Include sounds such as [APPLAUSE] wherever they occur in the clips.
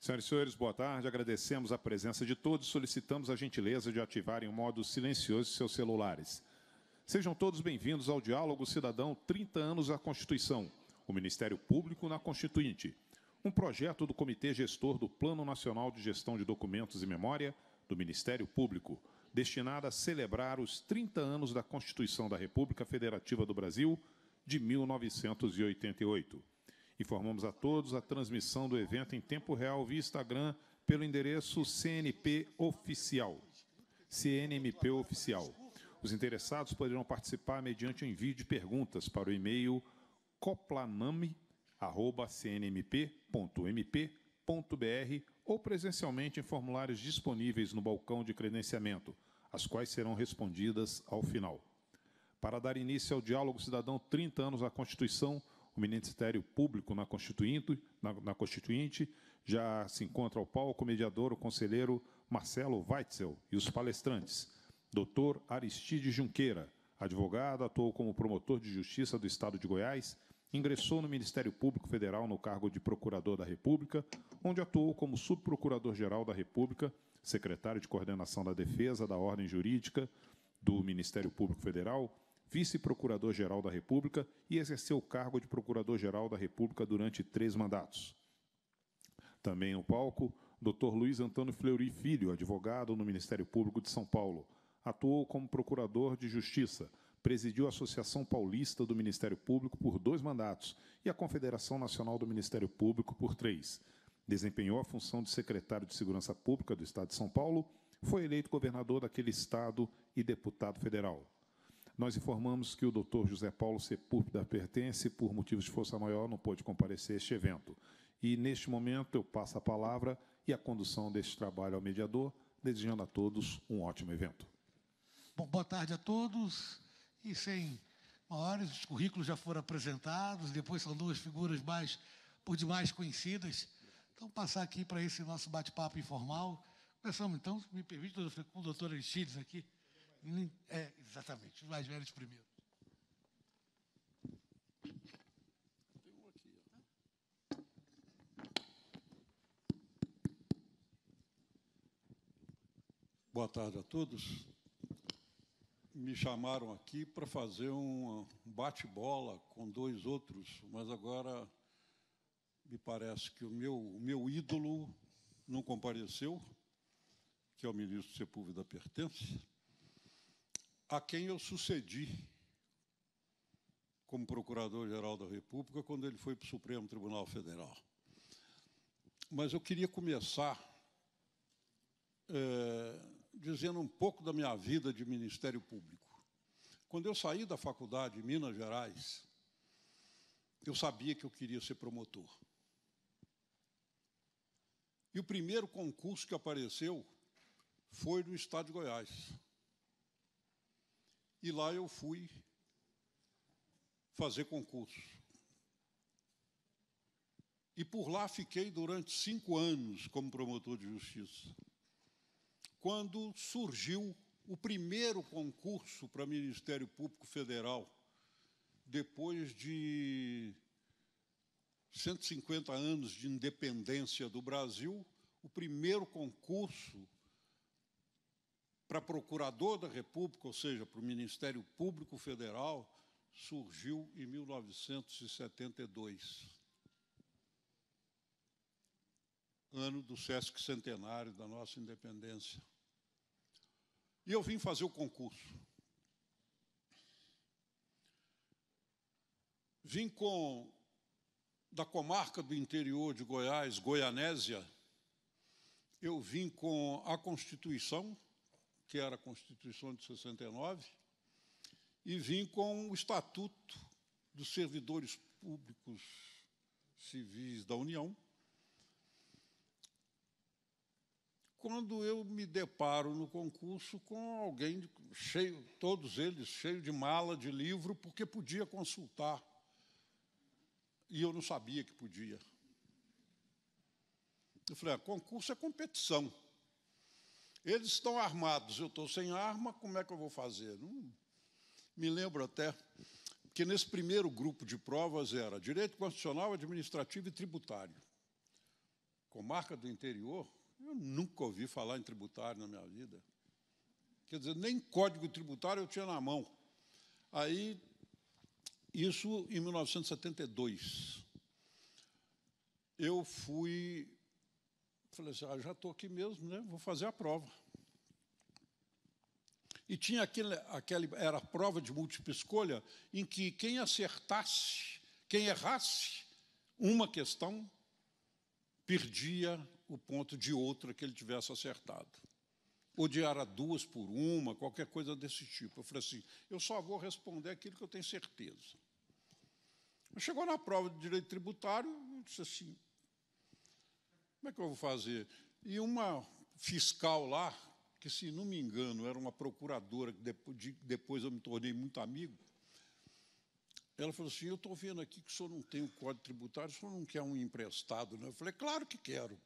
Senhoras e senhores, boa tarde. Agradecemos a presença de todos. Solicitamos a gentileza de ativarem o modo silencioso seus celulares. Sejam todos bem-vindos ao Diálogo Cidadão 30 anos da Constituição, o Ministério Público na Constituinte. Um projeto do Comitê Gestor do Plano Nacional de Gestão de Documentos e Memória do Ministério Público, destinado a celebrar os 30 anos da Constituição da República Federativa do Brasil de 1988. Informamos a todos a transmissão do evento em tempo real via Instagram pelo endereço CNP Oficial. CNMP Oficial. Os interessados poderão participar mediante um envio de perguntas para o e-mail coplaname.cnmp.mp.br ou presencialmente em formulários disponíveis no balcão de credenciamento, as quais serão respondidas ao final. Para dar início ao Diálogo Cidadão 30 anos à Constituição, o Ministério Público na Constituinte, na, na Constituinte já se encontra ao palco o mediador, o conselheiro Marcelo Weitzel e os palestrantes. Doutor Aristide Junqueira, advogado, atuou como promotor de justiça do Estado de Goiás, ingressou no Ministério Público Federal no cargo de Procurador da República, onde atuou como Subprocurador-Geral da República, secretário de Coordenação da Defesa da Ordem Jurídica do Ministério Público Federal, vice-procurador-geral da República e exerceu o cargo de procurador-geral da República durante três mandatos. Também no palco, Dr. Luiz Antônio Fleury Filho, advogado no Ministério Público de São Paulo. Atuou como procurador de Justiça, presidiu a Associação Paulista do Ministério Público por dois mandatos e a Confederação Nacional do Ministério Público por três. Desempenhou a função de secretário de Segurança Pública do Estado de São Paulo, foi eleito governador daquele estado e deputado federal. Nós informamos que o Dr. José Paulo Sepúlveda pertence, por motivos de força maior, não pôde comparecer a este evento. E, neste momento, eu passo a palavra e a condução deste trabalho ao mediador, desejando a todos um ótimo evento. Bom, boa tarde a todos. E sem maiores, os currículos já foram apresentados, depois são duas figuras mais, por demais conhecidas. Então, passar aqui para esse nosso bate-papo informal. Começamos, então, se me permite, com o doutor Aristides aqui. É, exatamente, os mais velhos primeiro. Boa tarde a todos. Me chamaram aqui para fazer um bate-bola com dois outros, mas agora me parece que o meu, o meu ídolo não compareceu, que é o ministro Sepúlveda Pertence a quem eu sucedi como Procurador-Geral da República quando ele foi para o Supremo Tribunal Federal. Mas eu queria começar é, dizendo um pouco da minha vida de Ministério Público. Quando eu saí da faculdade em Minas Gerais, eu sabia que eu queria ser promotor. E o primeiro concurso que apareceu foi no Estado de Goiás. E lá eu fui fazer concurso. E por lá fiquei durante cinco anos como promotor de justiça. Quando surgiu o primeiro concurso para Ministério Público Federal, depois de 150 anos de independência do Brasil, o primeiro concurso para procurador da República, ou seja, para o Ministério Público Federal, surgiu em 1972, ano do Sesc Centenário da nossa independência. E eu vim fazer o concurso. Vim com da comarca do interior de Goiás, Goianésia, eu vim com a Constituição que era a Constituição de 69, e vim com o Estatuto dos Servidores Públicos Civis da União. Quando eu me deparo no concurso com alguém cheio, todos eles cheio de mala de livro, porque podia consultar. E eu não sabia que podia. Eu falei, ah, concurso é competição. Eles estão armados, eu estou sem arma, como é que eu vou fazer? me lembro até que nesse primeiro grupo de provas era direito constitucional, administrativo e tributário. Comarca do interior, eu nunca ouvi falar em tributário na minha vida. Quer dizer, nem código tributário eu tinha na mão. Aí, isso em 1972. Eu fui Falei assim, ah, já estou aqui mesmo, né? vou fazer a prova. E tinha aquele, aquele, era a prova de múltipla escolha, em que quem acertasse, quem errasse uma questão, perdia o ponto de outra que ele tivesse acertado. Ou de era duas por uma, qualquer coisa desse tipo. Eu falei assim, eu só vou responder aquilo que eu tenho certeza. Chegou na prova de direito tributário, eu disse assim, como é que eu vou fazer? E uma fiscal lá, que se não me engano era uma procuradora, que depois eu me tornei muito amigo, ela falou assim: Eu estou vendo aqui que o senhor não tem o código tributário, o senhor não quer um emprestado, né? Eu falei: Claro que quero.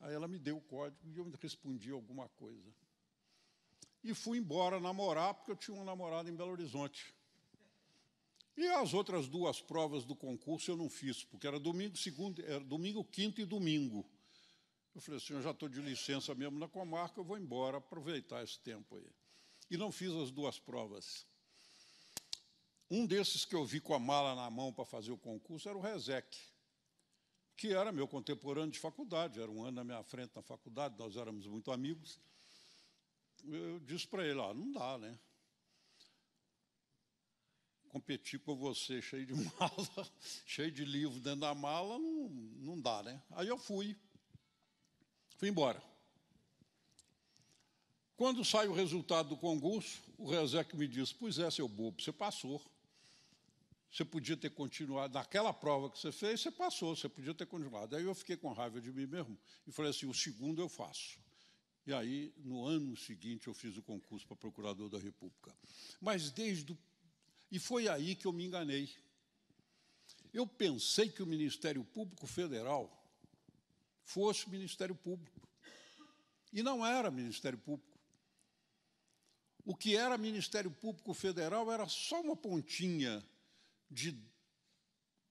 Aí ela me deu o código e eu respondi alguma coisa. E fui embora namorar, porque eu tinha uma namorada em Belo Horizonte. E as outras duas provas do concurso eu não fiz, porque era domingo, segundo, era domingo, quinto e domingo. Eu falei assim, eu já estou de licença mesmo na comarca, eu vou embora, aproveitar esse tempo aí. E não fiz as duas provas. Um desses que eu vi com a mala na mão para fazer o concurso era o Rezec, que era meu contemporâneo de faculdade, era um ano na minha frente na faculdade, nós éramos muito amigos. Eu disse para ele, ah, não dá, né? competir com você cheio de [LAUGHS] mala, cheio de livro dentro da mala, não, não dá, né? Aí eu fui. Fui embora. Quando sai o resultado do concurso, o que me diz: Pois é, seu bobo, você passou. Você podia ter continuado, naquela prova que você fez, você passou, você podia ter continuado. Aí eu fiquei com raiva de mim mesmo e falei assim: o segundo eu faço. E aí, no ano seguinte, eu fiz o concurso para procurador da República. Mas desde. O... E foi aí que eu me enganei. Eu pensei que o Ministério Público Federal fosse Ministério Público. E não era Ministério Público. O que era Ministério Público Federal era só uma pontinha de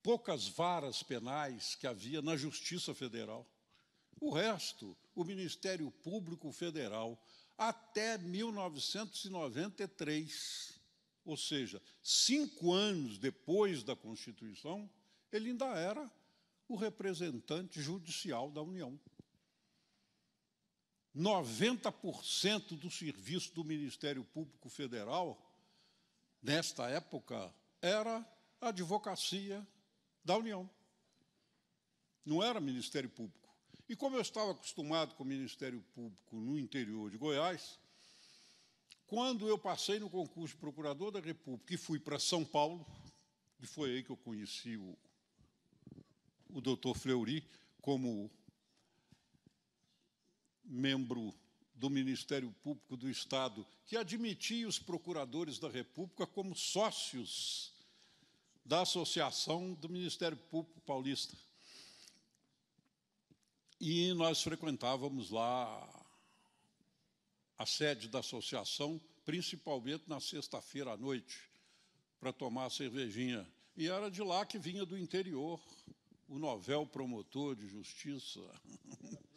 poucas varas penais que havia na Justiça Federal. O resto, o Ministério Público Federal, até 1993, ou seja, cinco anos depois da Constituição, ele ainda era o representante judicial da União. 90% do serviço do Ministério Público Federal, nesta época, era a advocacia da União. Não era Ministério Público. E como eu estava acostumado com o Ministério Público no interior de Goiás, quando eu passei no concurso de Procurador da República e fui para São Paulo, e foi aí que eu conheci o o doutor Fleury como membro do Ministério Público do Estado, que admitia os procuradores da República como sócios da Associação do Ministério Público Paulista. E nós frequentávamos lá a sede da associação, principalmente na sexta-feira à noite, para tomar a cervejinha. E era de lá que vinha do interior o novel promotor de justiça. [LAUGHS]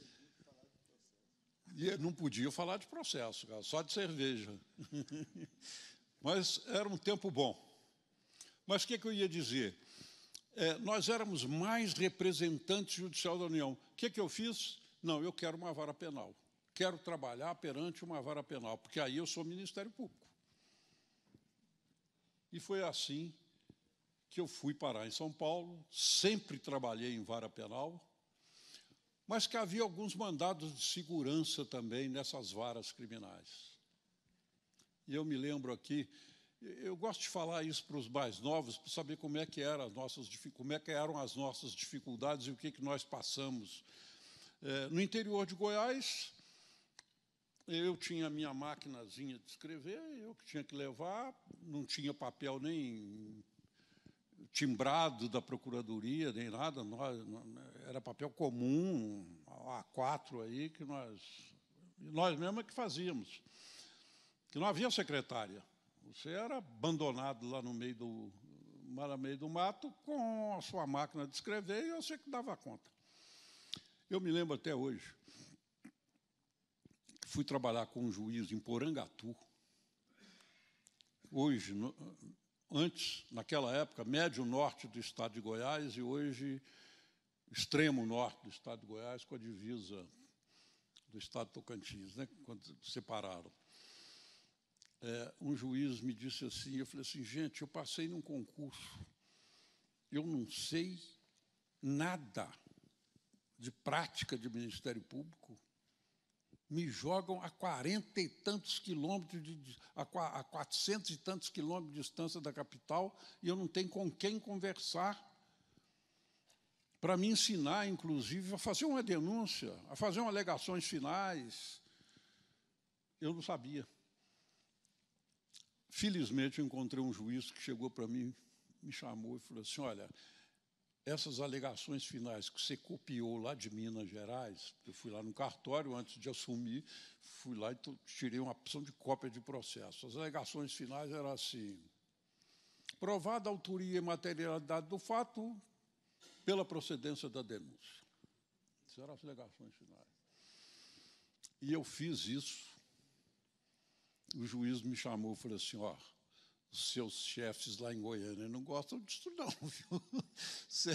E não podia falar de processo, cara, só de cerveja. [LAUGHS] Mas era um tempo bom. Mas o que, que, eu ia dizer? É, nós éramos mais representantes judicial da União. O que, que eu fiz? Não, eu quero uma vara penal. Quero trabalhar perante uma vara penal, porque aí eu sou Ministério Público. E foi assim que eu fui parar em São Paulo, sempre trabalhei em vara penal, mas que havia alguns mandados de segurança também nessas varas criminais. E eu me lembro aqui, eu gosto de falar isso para os mais novos, para saber como é que eram as nossas, como é que eram as nossas dificuldades e o que, que nós passamos. É, no interior de Goiás, eu tinha minha maquinazinha de escrever, eu que tinha que levar, não tinha papel nem timbrado da Procuradoria, nem nada, nós, era papel comum, A4 aí, que nós, nós mesmos é que fazíamos. Que não havia secretária. Você era abandonado lá no meio do, no meio do mato com a sua máquina de escrever e você que dava conta. Eu me lembro até hoje que fui trabalhar com um juiz em Porangatu. Hoje, no, antes, naquela época, médio norte do estado de Goiás e hoje extremo norte do estado de Goiás com a divisa do estado de Tocantins, né, quando separaram. É, um juiz me disse assim, eu falei assim, gente, eu passei num concurso, eu não sei nada de prática de Ministério Público, me jogam a quarenta e tantos quilômetros, de, a quatrocentos e tantos quilômetros de distância da capital, e eu não tenho com quem conversar para me ensinar, inclusive, a fazer uma denúncia, a fazer uma alegações finais. Eu não sabia. Felizmente, eu encontrei um juiz que chegou para mim, me chamou e falou assim: Olha, essas alegações finais que você copiou lá de Minas Gerais, eu fui lá no cartório antes de assumir, fui lá e tirei uma opção de cópia de processo. As alegações finais eram assim: provada a autoria e materialidade do fato pela procedência da denúncia. Essas eram as alegações finais. E eu fiz isso. O juiz me chamou e falou assim: ó, oh, os seus chefes lá em Goiânia não gostam disso, não. [LAUGHS] Viu? Você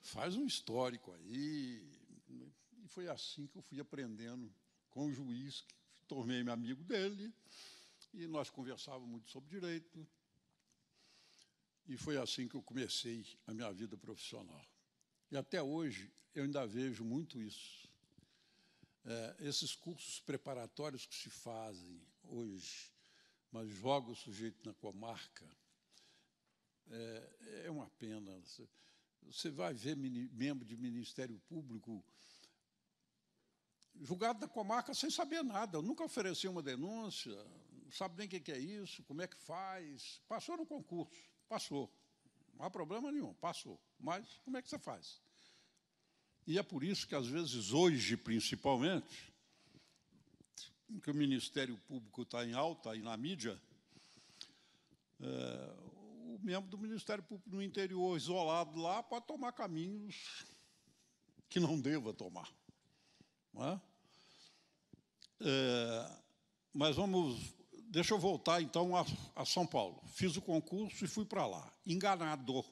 faz um histórico aí. E foi assim que eu fui aprendendo com o juiz, que tornei-me amigo dele, e nós conversávamos muito sobre direito. E foi assim que eu comecei a minha vida profissional. E até hoje eu ainda vejo muito isso. É, esses cursos preparatórios que se fazem hoje, mas joga o sujeito na comarca. É, é uma pena. Você vai ver membro de Ministério Público julgado da comarca sem saber nada. nunca ofereceu uma denúncia, não sabe nem o que é isso, como é que faz. Passou no concurso, passou. Não há problema nenhum, passou. Mas como é que você faz? E é por isso que, às vezes, hoje, principalmente, em que o Ministério Público está em alta e na mídia, é, o membro do Ministério Público no interior, isolado lá, pode tomar caminhos que não deva tomar. Não é? É, mas vamos. Deixa eu voltar então a, a, São Paulo. Fiz o concurso e fui para lá. Enganado,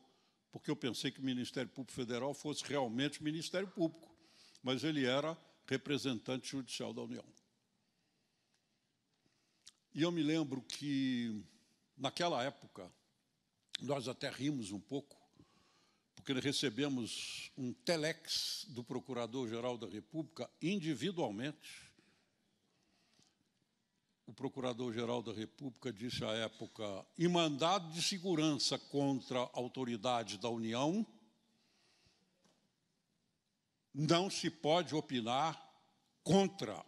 porque eu pensei que o Ministério Público Federal fosse realmente Ministério Público, mas ele era representante judicial da União. E eu me lembro que, naquela época, nós até rimos um pouco, porque recebemos um telex do Procurador-Geral da República individualmente. O Procurador-Geral da República disse à época: "E mandado de segurança contra a autoridade da União não se pode opinar contra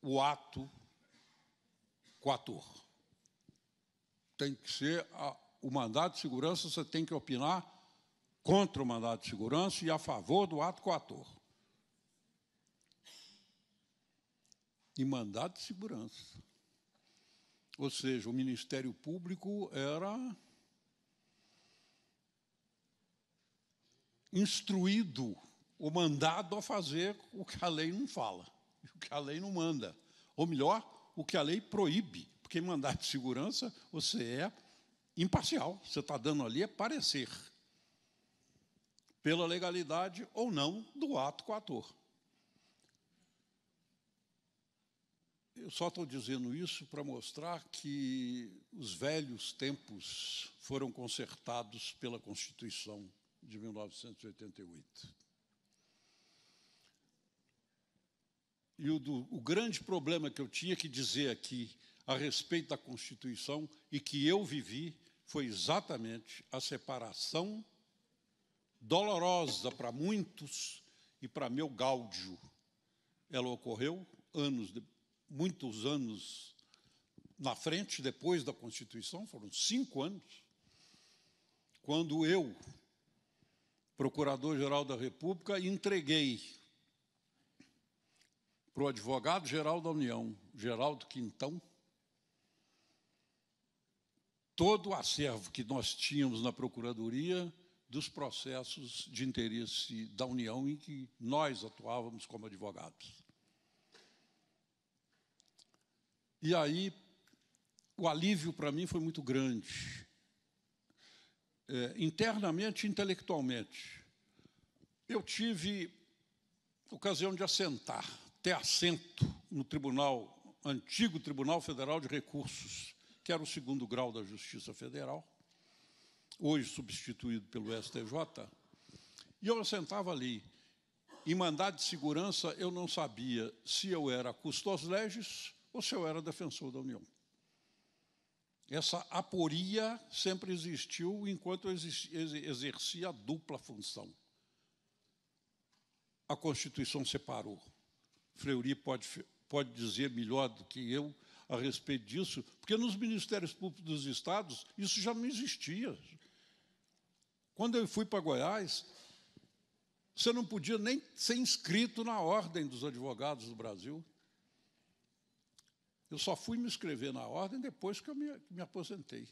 o ato Equator. Tem que ser a, o mandato de segurança, você tem que opinar contra o mandato de segurança e a favor do ato coator. E mandato de segurança. Ou seja, o Ministério Público era instruído ou mandado a fazer o que a lei não fala, o que a lei não manda. Ou melhor, o que a lei proíbe, porque em mandato de segurança você é imparcial, você está dando ali é parecer pela legalidade ou não do ato com o ator. Eu só estou dizendo isso para mostrar que os velhos tempos foram consertados pela Constituição de 1988. E o, do, o grande problema que eu tinha que dizer aqui a respeito da Constituição e que eu vivi foi exatamente a separação dolorosa para muitos e para meu gáudio. Ela ocorreu anos, muitos anos na frente, depois da Constituição, foram cinco anos, quando eu, Procurador-Geral da República, entreguei para o advogado-geral da União, Geraldo Quintão, todo o acervo que nós tínhamos na Procuradoria dos processos de interesse da União em que nós atuávamos como advogados. E aí, o alívio para mim foi muito grande, é, internamente e intelectualmente. Eu tive ocasião de assentar até assento no Tribunal, antigo Tribunal Federal de Recursos, que era o segundo grau da Justiça Federal, hoje substituído pelo STJ, e eu assentava ali. Em mandado de segurança, eu não sabia se eu era custos legis ou se eu era defensor da União. Essa aporia sempre existiu enquanto eu exercia a dupla função. A Constituição separou Freuri pode, pode dizer melhor do que eu a respeito disso, porque nos ministérios públicos dos estados isso já não existia. Quando eu fui para Goiás, você não podia nem ser inscrito na ordem dos advogados do Brasil. Eu só fui me inscrever na ordem depois que eu me, me aposentei.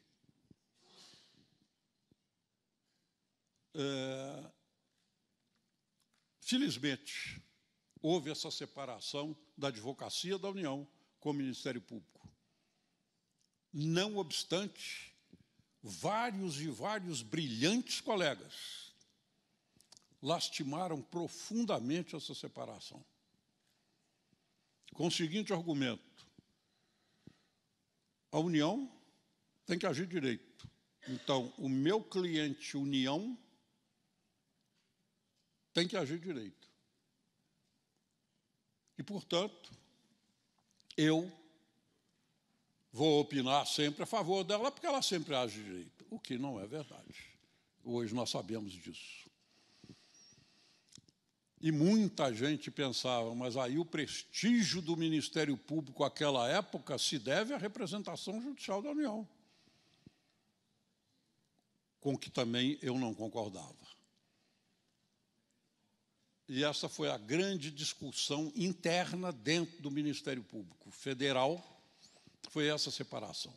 É, felizmente, houve essa separação da Advocacia da União com o Ministério Público. Não obstante, vários e vários brilhantes colegas lastimaram profundamente essa separação. Com o seguinte argumento: a União tem que agir direito. Então, o meu cliente União tem que agir direito. E, portanto, eu vou opinar sempre a favor dela, porque ela sempre age direito, o que não é verdade. Hoje nós sabemos disso. E muita gente pensava, mas aí o prestígio do Ministério Público aquela época se deve à representação judicial da União, com que também eu não concordava. E essa foi a grande discussão interna dentro do Ministério Público Federal, foi essa separação.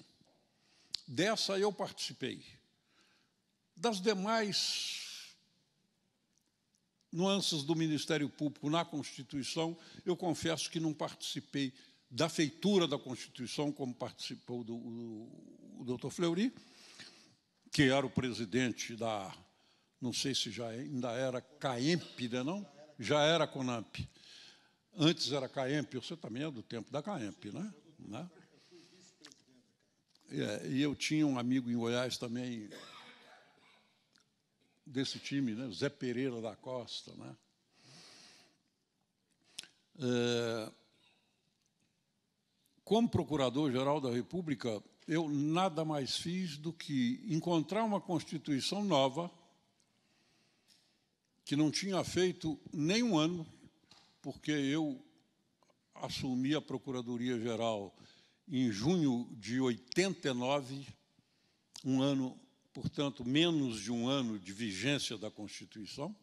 Dessa eu participei. Das demais nuances do Ministério Público na Constituição, eu confesso que não participei da feitura da Constituição, como participou do, o, o doutor Fleury, que era o presidente da, não sei se já ainda era CAEMP, né, não? já era Conamp. Antes era Caemp, você também é do tempo da Caemp, né? né? É, e eu tinha um amigo em Goiás também desse time, né? Zé Pereira da Costa, né? É, como procurador-geral da República, eu nada mais fiz do que encontrar uma Constituição nova que não tinha feito nem um ano, porque eu assumi a Procuradoria-Geral em junho de 89, um ano, portanto, menos de um ano de vigência da Constituição.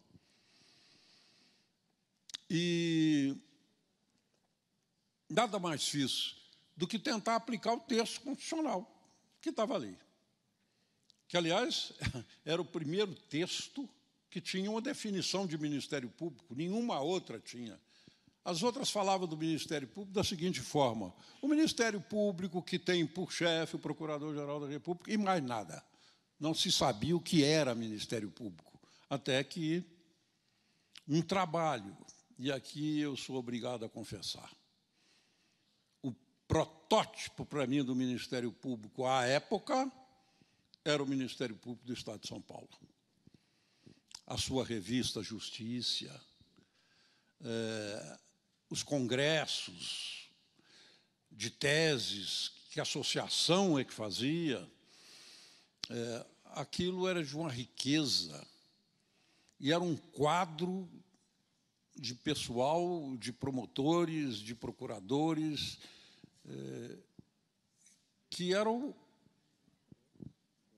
E nada mais fiz do que tentar aplicar o texto constitucional que estava ali. Que, aliás, [LAUGHS] era o primeiro texto que tinha uma definição de Ministério Público, nenhuma outra tinha. As outras falavam do Ministério Público da seguinte forma: o Ministério Público que tem por chefe o Procurador-Geral da República e mais nada. Não se sabia o que era Ministério Público, até que um trabalho, e aqui eu sou obrigado a confessar. O protótipo para mim do Ministério Público à época era o Ministério Público do Estado de São Paulo a sua revista Justiça, eh, os congressos de teses que a associação é que fazia, eh, aquilo era de uma riqueza e era um quadro de pessoal, de promotores, de procuradores, eh, que eram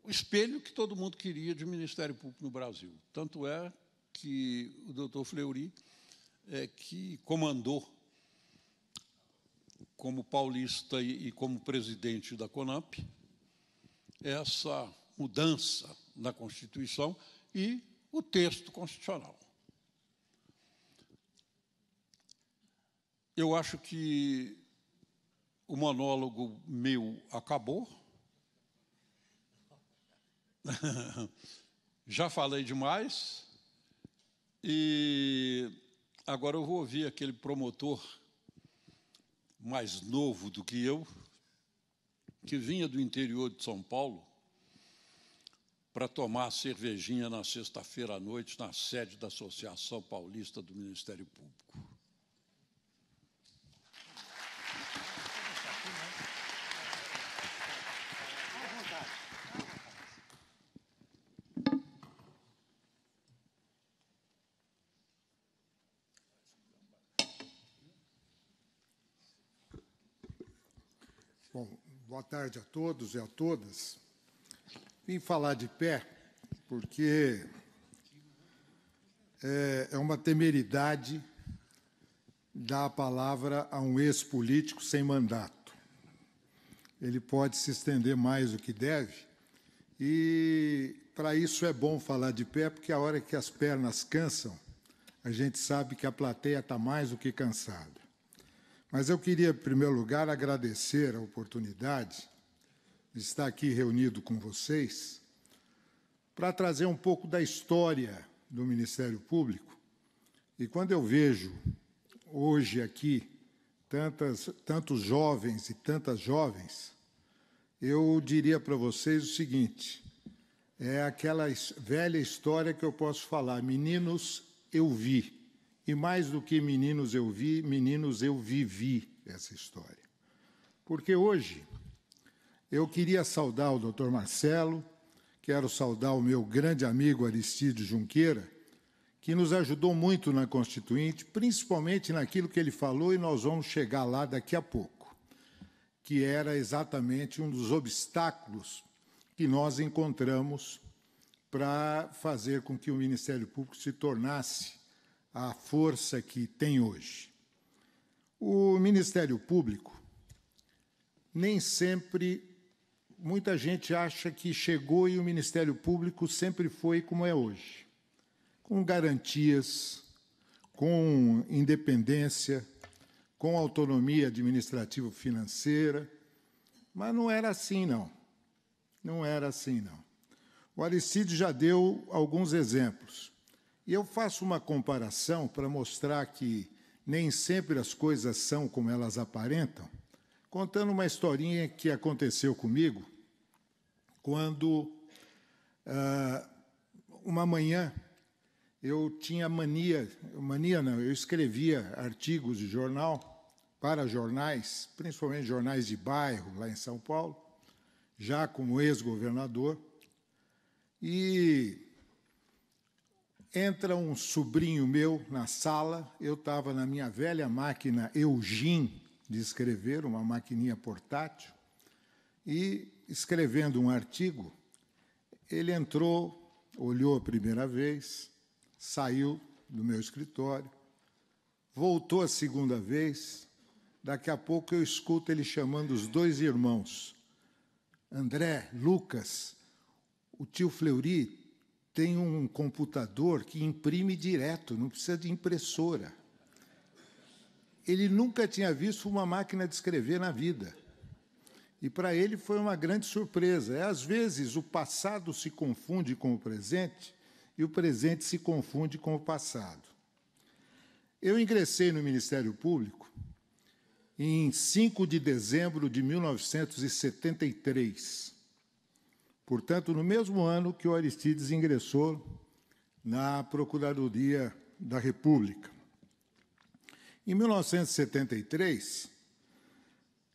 espelho que todo mundo queria de Ministério Público no Brasil. Tanto é que o doutor Fleury, é, que comandou, como paulista e, e como presidente da CONAMP, essa mudança na Constituição e o texto constitucional. Eu acho que o monólogo meu acabou. [LAUGHS] Já falei demais e agora eu vou ouvir aquele promotor mais novo do que eu, que vinha do interior de São Paulo para tomar cervejinha na sexta-feira à noite na sede da Associação Paulista do Ministério Público. tarde a todos e a todas. Vim falar de pé porque é, é uma temeridade dar a palavra a um ex-político sem mandato. Ele pode se estender mais do que deve, e para isso é bom falar de pé, porque a hora que as pernas cansam, a gente sabe que a plateia está mais do que cansada. Mas eu queria, em primeiro lugar, agradecer a oportunidade de estar aqui reunido com vocês para trazer um pouco da história do Ministério Público. E quando eu vejo hoje aqui tantas, tantos jovens e tantas jovens, eu diria para vocês o seguinte: é aquela velha história que eu posso falar, meninos, eu vi. E mais do que meninos eu vi, meninos eu vivi essa história. Porque hoje eu queria saudar o Dr. Marcelo, quero saudar o meu grande amigo Aristide Junqueira, que nos ajudou muito na Constituinte, principalmente naquilo que ele falou, e nós vamos chegar lá daqui a pouco, que era exatamente um dos obstáculos que nós encontramos para fazer com que o Ministério Público se tornasse a força que tem hoje. O Ministério Público nem sempre muita gente acha que chegou e o Ministério Público sempre foi como é hoje, com garantias, com independência, com autonomia administrativa financeira, mas não era assim não. Não era assim não. O Aristide já deu alguns exemplos. E eu faço uma comparação para mostrar que nem sempre as coisas são como elas aparentam, contando uma historinha que aconteceu comigo quando, ah, uma manhã, eu tinha mania, mania não, eu escrevia artigos de jornal para jornais, principalmente jornais de bairro lá em São Paulo, já como ex-governador, e Entra um sobrinho meu na sala, eu estava na minha velha máquina Eugin de escrever, uma maquininha portátil, e escrevendo um artigo, ele entrou, olhou a primeira vez, saiu do meu escritório, voltou a segunda vez, daqui a pouco eu escuto ele chamando os dois irmãos, André, Lucas, o tio Fleury tem um computador que imprime direto, não precisa de impressora. Ele nunca tinha visto uma máquina de escrever na vida. E para ele foi uma grande surpresa. É, às vezes o passado se confunde com o presente e o presente se confunde com o passado. Eu ingressei no Ministério Público em 5 de dezembro de 1973. Portanto, no mesmo ano que o Aristides ingressou na Procuradoria da República. Em 1973,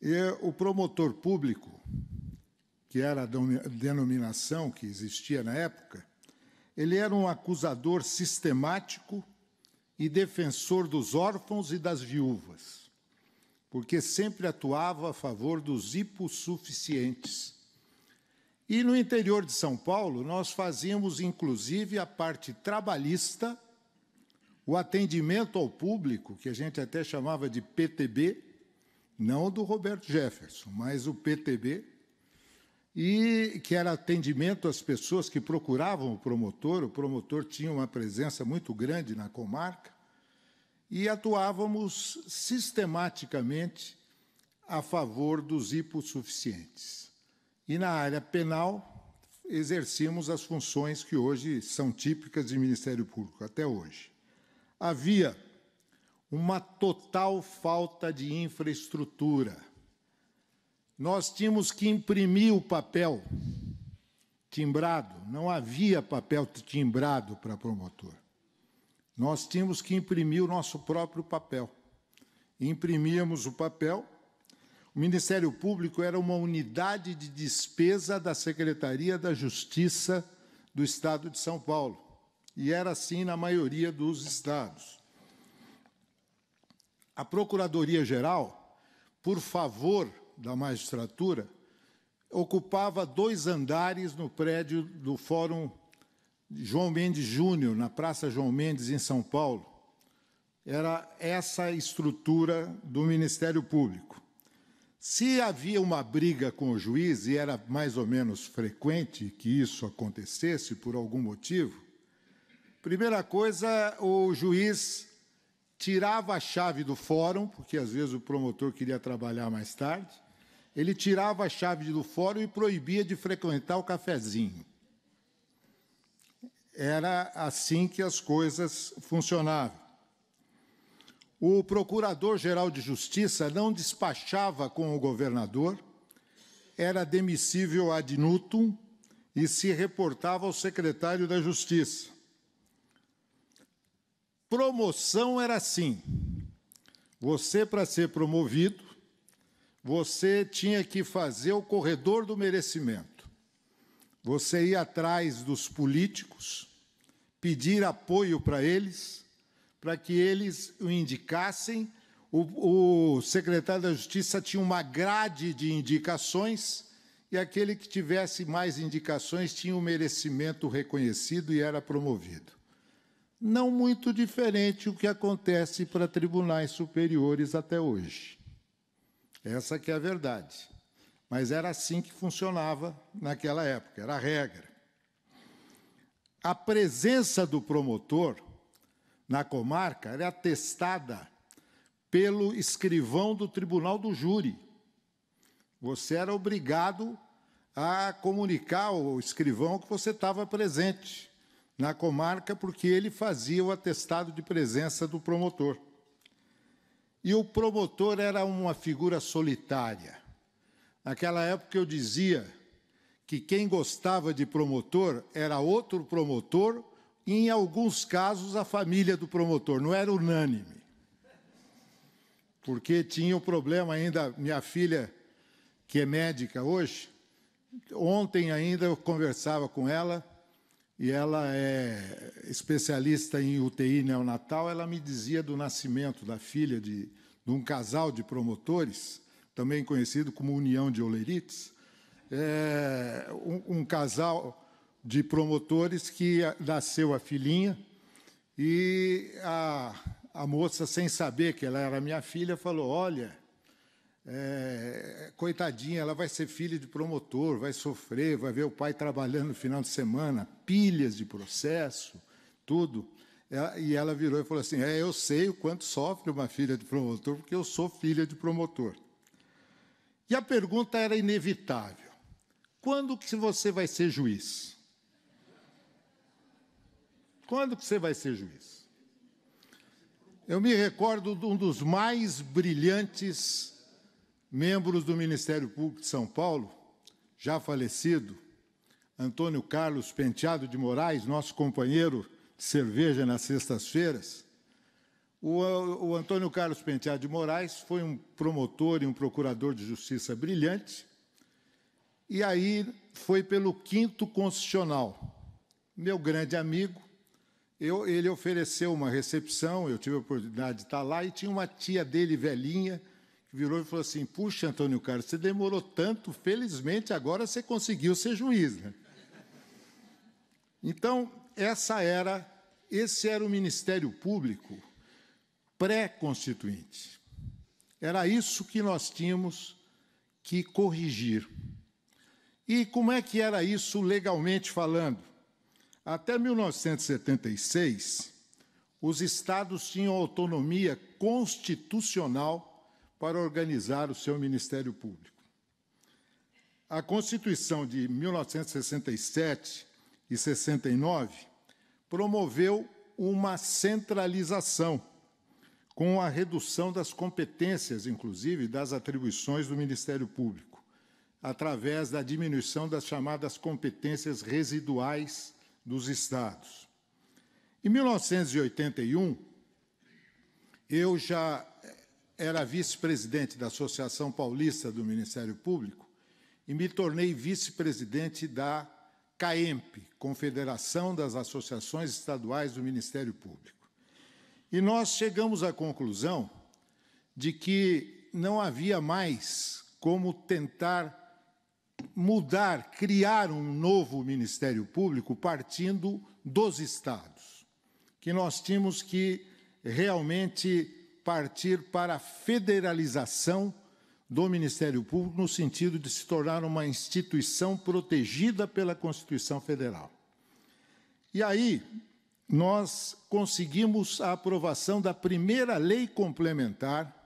é, o promotor público, que era a denominação que existia na época, ele era um acusador sistemático e defensor dos órfãos e das viúvas, porque sempre atuava a favor dos hipossuficientes, e no interior de São Paulo, nós fazíamos inclusive a parte trabalhista, o atendimento ao público, que a gente até chamava de PTB, não do Roberto Jefferson, mas o PTB, e que era atendimento às pessoas que procuravam o promotor, o promotor tinha uma presença muito grande na comarca, e atuávamos sistematicamente a favor dos hipossuficientes. E na área penal, exercimos as funções que hoje são típicas de Ministério Público, até hoje. Havia uma total falta de infraestrutura. Nós tínhamos que imprimir o papel timbrado, não havia papel timbrado para promotor. Nós tínhamos que imprimir o nosso próprio papel. Imprimíamos o papel o Ministério Público era uma unidade de despesa da Secretaria da Justiça do Estado de São Paulo, e era assim na maioria dos estados. A Procuradoria-Geral, por favor da magistratura, ocupava dois andares no prédio do Fórum João Mendes Júnior, na Praça João Mendes, em São Paulo. Era essa a estrutura do Ministério Público. Se havia uma briga com o juiz, e era mais ou menos frequente que isso acontecesse por algum motivo, primeira coisa, o juiz tirava a chave do fórum, porque às vezes o promotor queria trabalhar mais tarde, ele tirava a chave do fórum e proibia de frequentar o cafezinho. Era assim que as coisas funcionavam o Procurador-Geral de Justiça não despachava com o governador, era demissível ad nutum e se reportava ao secretário da Justiça. Promoção era assim: você, para ser promovido, você tinha que fazer o corredor do merecimento. Você ia atrás dos políticos, pedir apoio para eles para que eles o indicassem. O, o, secretário da Justiça tinha uma grade de indicações e aquele que tivesse mais indicações tinha o um merecimento reconhecido e era promovido. Não muito diferente o que acontece para tribunais superiores até hoje. Essa que é a verdade. Mas era assim que funcionava naquela época, era a regra. A presença do promotor na comarca era atestada pelo escrivão do tribunal do júri. Você era obrigado a comunicar ao escrivão que você estava presente na comarca, porque ele fazia o atestado de presença do promotor. E o promotor era uma figura solitária. Naquela época eu dizia que quem gostava de promotor era outro promotor em alguns casos, a família do promotor. Não era unânime. Porque tinha o um problema ainda, minha filha, que é médica hoje, ontem ainda eu conversava com ela, e ela é especialista em UTI neonatal, ela me dizia do nascimento da filha de, de um casal de promotores, também conhecido como União de Olerites, é, um, um casal de promotores que nasceu a filhinha e a, a moça, sem saber que ela era minha filha, falou: Olha, é, coitadinha, ela vai ser filha de promotor, vai sofrer, vai ver o pai trabalhando no final de semana, pilhas de processo, tudo. E ela virou e falou assim: É, eu sei o quanto sofre uma filha de promotor, porque eu sou filha de promotor. E a pergunta era inevitável: quando que você vai ser juiz? Quando que você vai ser juiz? Eu me recordo de um dos mais brilhantes membros do Ministério Público de São Paulo, já falecido, Antônio Carlos Penteado de Moraes, nosso companheiro de cerveja nas sextas-feiras. O, o, Antônio Carlos Penteado de Moraes foi um promotor e um procurador de justiça brilhante, e aí foi pelo quinto constitucional. Meu grande amigo, eu, ele ofereceu uma recepção, eu tive a oportunidade de estar lá, e tinha uma tia dele, velhinha, que virou e falou assim: Puxa, Antônio Carlos, você demorou tanto, felizmente agora você conseguiu ser juiz. Né? Então, essa era, esse era o Ministério Público pré-constituinte. Era isso que nós tínhamos que corrigir. E como é que era isso legalmente falando? Até 1976, os estados tinham autonomia constitucional para organizar o seu Ministério Público. A Constituição de 1967 e 69 promoveu uma centralização, com a redução das competências, inclusive das atribuições do Ministério Público, através da diminuição das chamadas competências residuais dos estados. Em 1981, eu já eh, era vice-presidente da Associação Paulista do Ministério Público e me tornei vice-presidente da CAEMP, Confederação das Associações Estaduais do Ministério Público. E nós chegamos à conclusão de que não havia mais como tentar mudar, criar um novo Ministério Público partindo dos Estados, que nós tínhamos que realmente partir para a federalização do Ministério Público no sentido de se tornar uma instituição protegida pela Constituição Federal. E aí nós conseguimos a aprovação da primeira lei complementar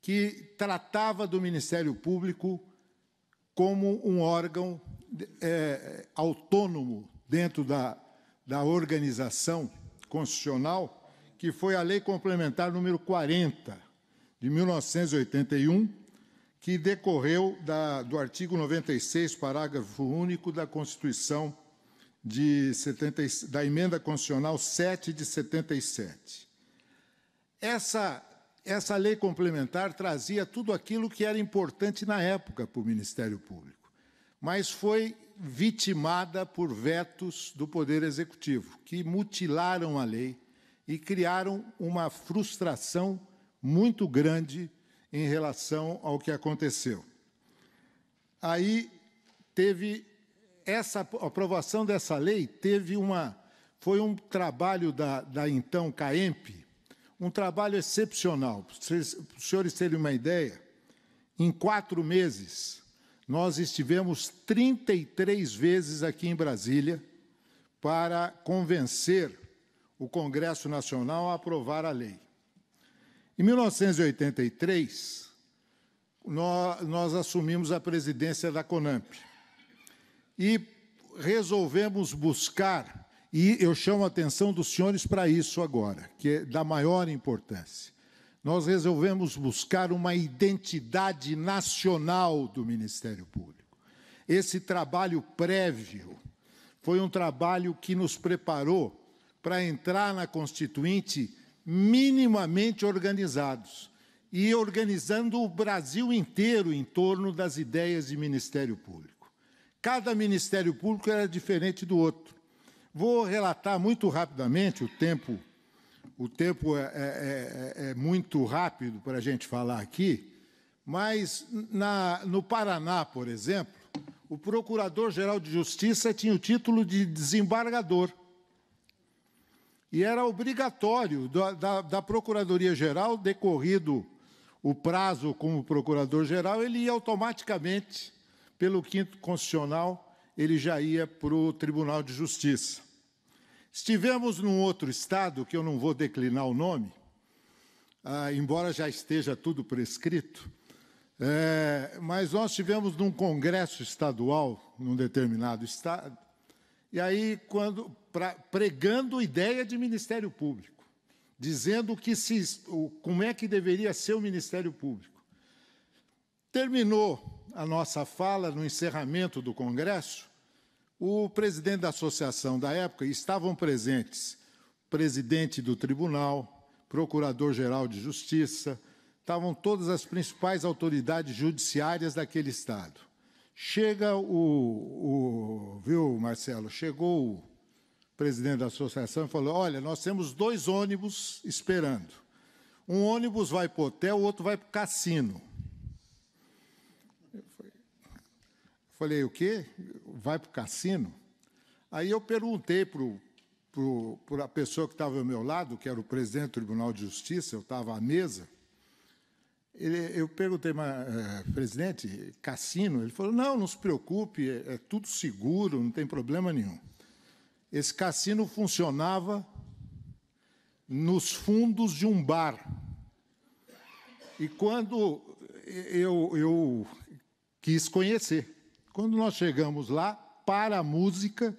que tratava do Ministério Público como um órgão é, autônomo dentro da, da organização constitucional, que foi a Lei Complementar número 40, de 1981, que decorreu da, do artigo 96, parágrafo único da Constituição de 70, da emenda constitucional 7 de 77. Essa essa lei complementar trazia tudo aquilo que era importante na época para o Ministério Público, mas foi vitimada por vetos do Poder Executivo, que mutilaram a lei e criaram uma frustração muito grande em relação ao que aconteceu. Aí teve essa aprovação dessa lei teve uma foi um trabalho da, da então CAEMP, um trabalho excepcional. Para os senhores terem uma ideia, em quatro meses, nós estivemos 33 vezes aqui em Brasília para convencer o Congresso Nacional a aprovar a lei. Em 1983, nós, nós assumimos a presidência da CONAMP e resolvemos buscar e eu chamo a atenção dos senhores para isso agora, que é da maior importância. Nós resolvemos buscar uma identidade nacional do Ministério Público. Esse trabalho prévio foi um trabalho que nos preparou para entrar na Constituinte minimamente organizados e organizando o Brasil inteiro em torno das ideias de Ministério Público. Cada Ministério Público era diferente do outro. Vou relatar muito rapidamente o tempo. O tempo é, é, é, é, é muito rápido para a gente falar aqui, mas na, no Paraná, por exemplo, o Procurador-Geral de Justiça tinha o título de desembargador. E era obrigatório da, da, da Procuradoria-Geral, decorrido o prazo como Procurador-Geral, ele ia automaticamente, pelo quinto constitucional, ele já ia para o Tribunal de Justiça. Estivemos num outro estado, que eu não vou declinar o nome, ah, embora já esteja tudo prescrito, é, mas nós tivemos num congresso estadual, num determinado estado, e aí quando pra, pregando ideia de Ministério Público, dizendo que se, o, como é que deveria ser o Ministério Público. Terminou a nossa fala no encerramento do congresso, o presidente da associação da época estavam presentes presidente do tribunal, procurador-geral de justiça, estavam todas as principais autoridades judiciárias daquele estado. Chega o, o viu, Marcelo, chegou o presidente da associação e falou: "Olha, nós temos dois ônibus esperando. Um ônibus vai para o hotel, o outro vai para o cassino." Falei, o quê? Vai para o cassino? Aí eu perguntei para a pessoa que estava ao meu lado, que era o presidente do Tribunal de Justiça, eu estava à mesa. Ele, eu perguntei, mas, eh, presidente, cassino? Ele falou, não, não se preocupe, é, é tudo seguro, não tem problema nenhum. Esse cassino funcionava nos fundos de um bar. E quando eu, eu quis conhecer. Quando nós chegamos lá, para a música,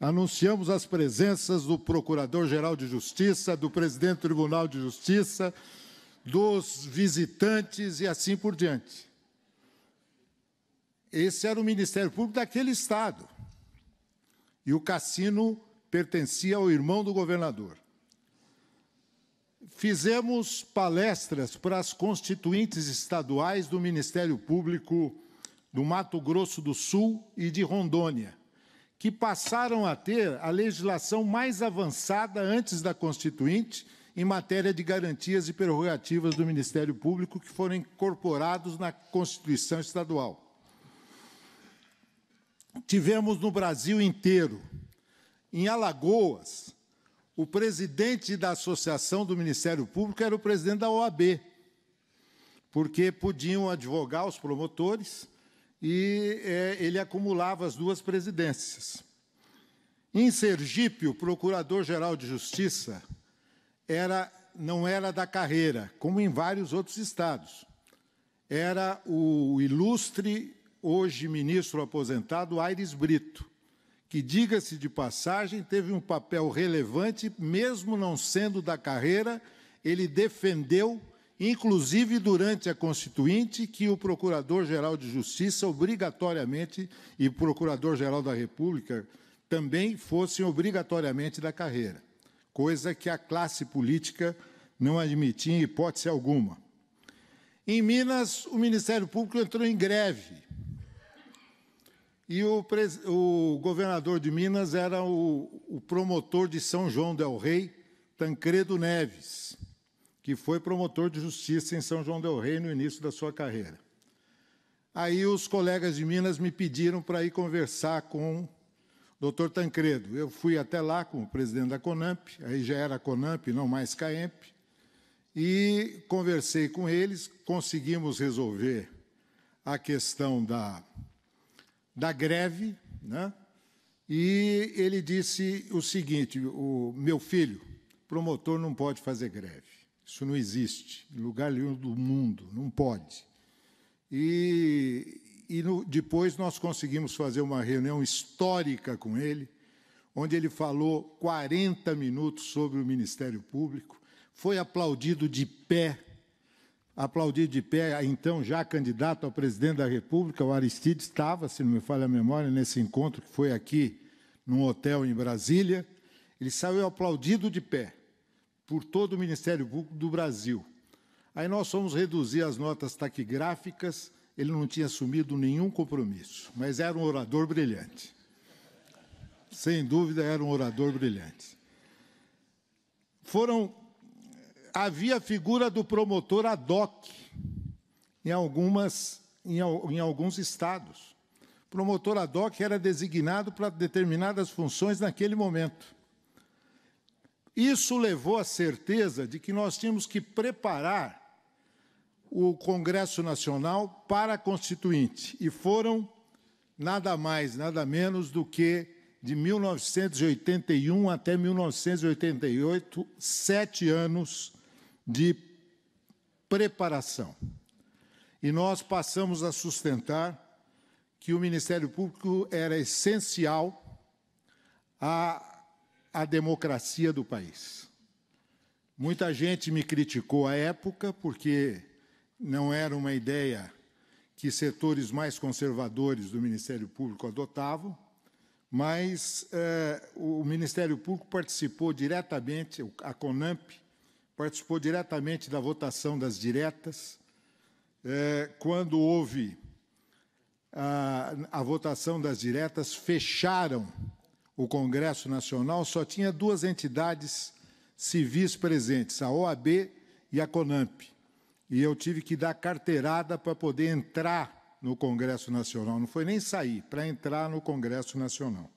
anunciamos as presenças do Procurador-Geral de Justiça, do Presidente do Tribunal de Justiça, dos visitantes e assim por diante. Esse era o Ministério Público daquele Estado. E o cassino pertencia ao irmão do governador. Fizemos palestras para as constituintes estaduais do Ministério Público do Mato Grosso do Sul e de Rondônia, que passaram a ter a legislação mais avançada antes da Constituinte em matéria de garantias e prerrogativas do Ministério Público que foram incorporados na Constituição Estadual. Tivemos no Brasil inteiro, em Alagoas, o presidente da Associação do Ministério Público era o presidente da OAB, porque podiam advogar os promotores e é, ele acumulava as duas presidências. Em Sergipe, o Procurador-Geral de Justiça era, não era da carreira, como em vários outros estados. Era o ilustre, hoje ministro aposentado, Aires Brito, que, diga-se de passagem, teve um papel relevante, mesmo não sendo da carreira, ele defendeu inclusive durante a Constituinte, que o Procurador-Geral de Justiça, obrigatoriamente, e o Procurador-Geral da República também fossem obrigatoriamente da carreira, coisa que a classe política não admitia em hipótese alguma. Em Minas, o Ministério Público entrou em greve. E o, o governador de Minas era o, o promotor de São João del Rei, Tancredo Neves que foi promotor de justiça em São João del Rei no início da sua carreira. Aí os colegas de Minas me pediram para ir conversar com o doutor Tancredo. Eu fui até lá como presidente da Conamp, aí já era Conamp, não mais Caemp, e conversei com eles, conseguimos resolver a questão da, da greve, né? e ele disse o seguinte, o meu filho, promotor não pode fazer greve. Isso não existe, em lugar nenhum do mundo, não pode. E, e no, depois nós conseguimos fazer uma reunião histórica com ele, onde ele falou 40 minutos sobre o Ministério Público, foi aplaudido de pé, aplaudido de pé, então já candidato ao presidente da República, o Aristides estava, se não me falha a memória, nesse encontro que foi aqui, num hotel em Brasília, ele saiu aplaudido de pé por todo o Ministério Público do Brasil. Aí nós fomos reduzir as notas taquigráficas, ele não tinha assumido nenhum compromisso, mas era um orador brilhante. Sem dúvida, era um orador brilhante. Foram havia a figura do promotor ad hoc em, algumas, em, em, alguns estados. O promotor ad hoc era designado para determinadas funções naquele momento. Isso levou à certeza de que nós tínhamos que preparar o Congresso Nacional para a Constituinte. E foram nada mais, nada menos do que de 1981 até 1988, sete anos de preparação. E nós passamos a sustentar que o Ministério Público era essencial à a democracia do país. Muita gente me criticou à época porque não era uma ideia que setores mais conservadores do Ministério Público adotavam, mas eh, o Ministério Público participou diretamente, a CONAMP participou diretamente da votação das diretas. Eh, quando houve a, a votação das diretas, fecharam o Congresso Nacional só tinha duas entidades civis presentes, a OAB e a CONAMP. E eu tive que dar carteirada para poder entrar no Congresso Nacional, não foi nem sair, para entrar no Congresso Nacional.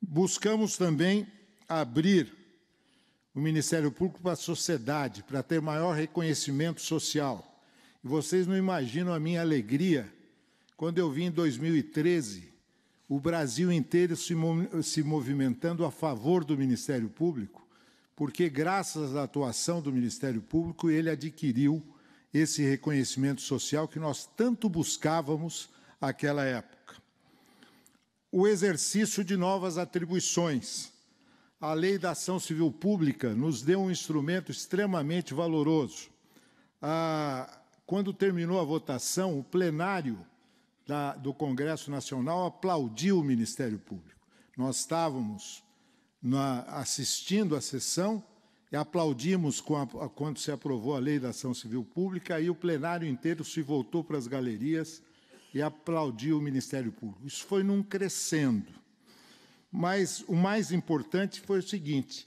Buscamos também abrir o Ministério Público para a sociedade, para ter maior reconhecimento social. E vocês não imaginam a minha alegria quando eu vim em 2013 o Brasil inteiro se, movimentando a favor do Ministério Público, porque, graças à atuação do Ministério Público, ele adquiriu esse reconhecimento social que nós tanto buscávamos àquela época. O exercício de novas atribuições. A Lei da Ação Civil Pública nos deu um instrumento extremamente valoroso. Ah, quando terminou a votação, o plenário da, do Congresso Nacional aplaudiu o Ministério Público. Nós estávamos na, assistindo à sessão e aplaudimos a, quando se aprovou a lei da ação civil pública, e o plenário inteiro se voltou para as galerias e aplaudiu o Ministério Público. Isso foi num crescendo. Mas o mais importante foi o seguinte: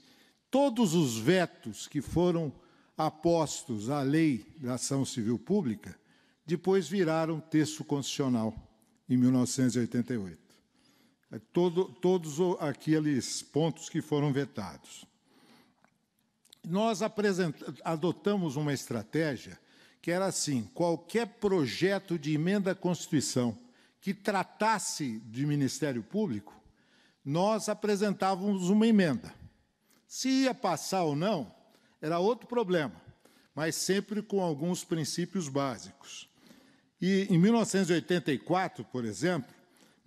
todos os vetos que foram apostos à lei da ação civil pública depois viraram texto constitucional, em 1988. É todo, todos aqueles pontos que foram vetados. Nós adotamos uma estratégia que era assim: qualquer projeto de emenda à Constituição que tratasse de Ministério Público, nós apresentávamos uma emenda. Se ia passar ou não, era outro problema, mas sempre com alguns princípios básicos. E em 1984, por exemplo,